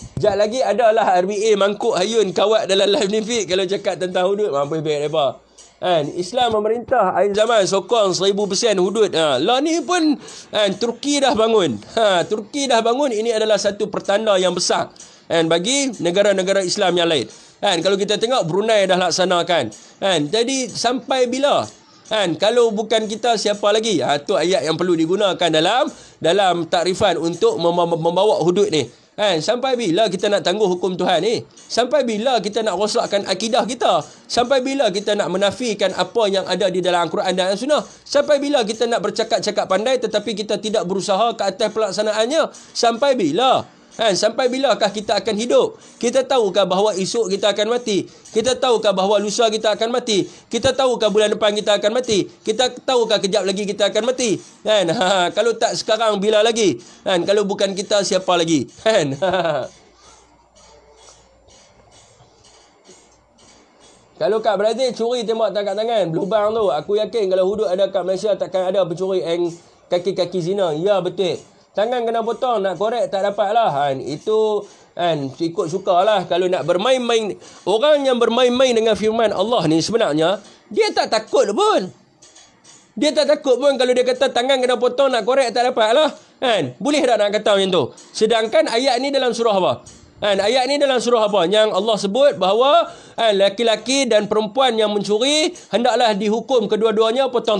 Sekejap lagi adalah RBA mangkuk hayun kawat dalam live ni fit kalau cakap tentang hudud mampu baik lepa. Kan Islam memerintah air zaman sokong seribu persen hudud. Ha la ni pun kan Turki dah bangun. Ha Turki dah bangun ini adalah satu pertanda yang besar kan bagi negara-negara Islam yang lain. Kan kalau kita tengok Brunei dah laksanakan. Kan jadi sampai bila Kan, kalau bukan kita siapa lagi? Ha, ayat yang perlu digunakan dalam dalam takrifan untuk membawa, membawa hudud ni. Kan? Sampai bila kita nak tangguh hukum Tuhan ni? Sampai bila kita nak rosakkan akidah kita? Sampai bila kita nak menafikan apa yang ada di dalam Al-Quran dan Al-Sunnah? Sampai bila kita nak bercakap-cakap pandai tetapi kita tidak berusaha ke atas pelaksanaannya? Sampai bila? Kan? Sampai bilakah kita akan hidup? Kita tahukah bahawa esok kita akan mati? Kita tahukah bahawa lusa kita akan mati? Kita tahukah bulan depan kita akan mati? Kita tahukah kejap lagi kita akan mati? Kan? [laughs] Ha, ha, kalau tak sekarang, bila lagi? Kan? Kalau bukan kita, siapa lagi? [laughs] Kan? Ha. ha. Kalau kat Brazil curi tembak tangkap tangan Lubang tu Aku yakin kalau hudud ada kat Malaysia Takkan ada pencuri yang Kaki-kaki zina Ya betul Tangan kena potong Nak korek tak dapat lah kan? Itu kan? Ikut suka lah Kalau nak bermain-main Orang yang bermain-main Dengan firman Allah ni Sebenarnya Dia tak takut pun Dia tak takut pun Kalau dia kata Tangan kena potong Nak korek tak dapat lah kan? Boleh tak nak kata macam tu Sedangkan ayat ni Dalam surah apa kan? Ayat ni dalam surah apa Yang Allah sebut bahawa Laki-laki kan? dan perempuan Yang mencuri Hendaklah dihukum Kedua-duanya potong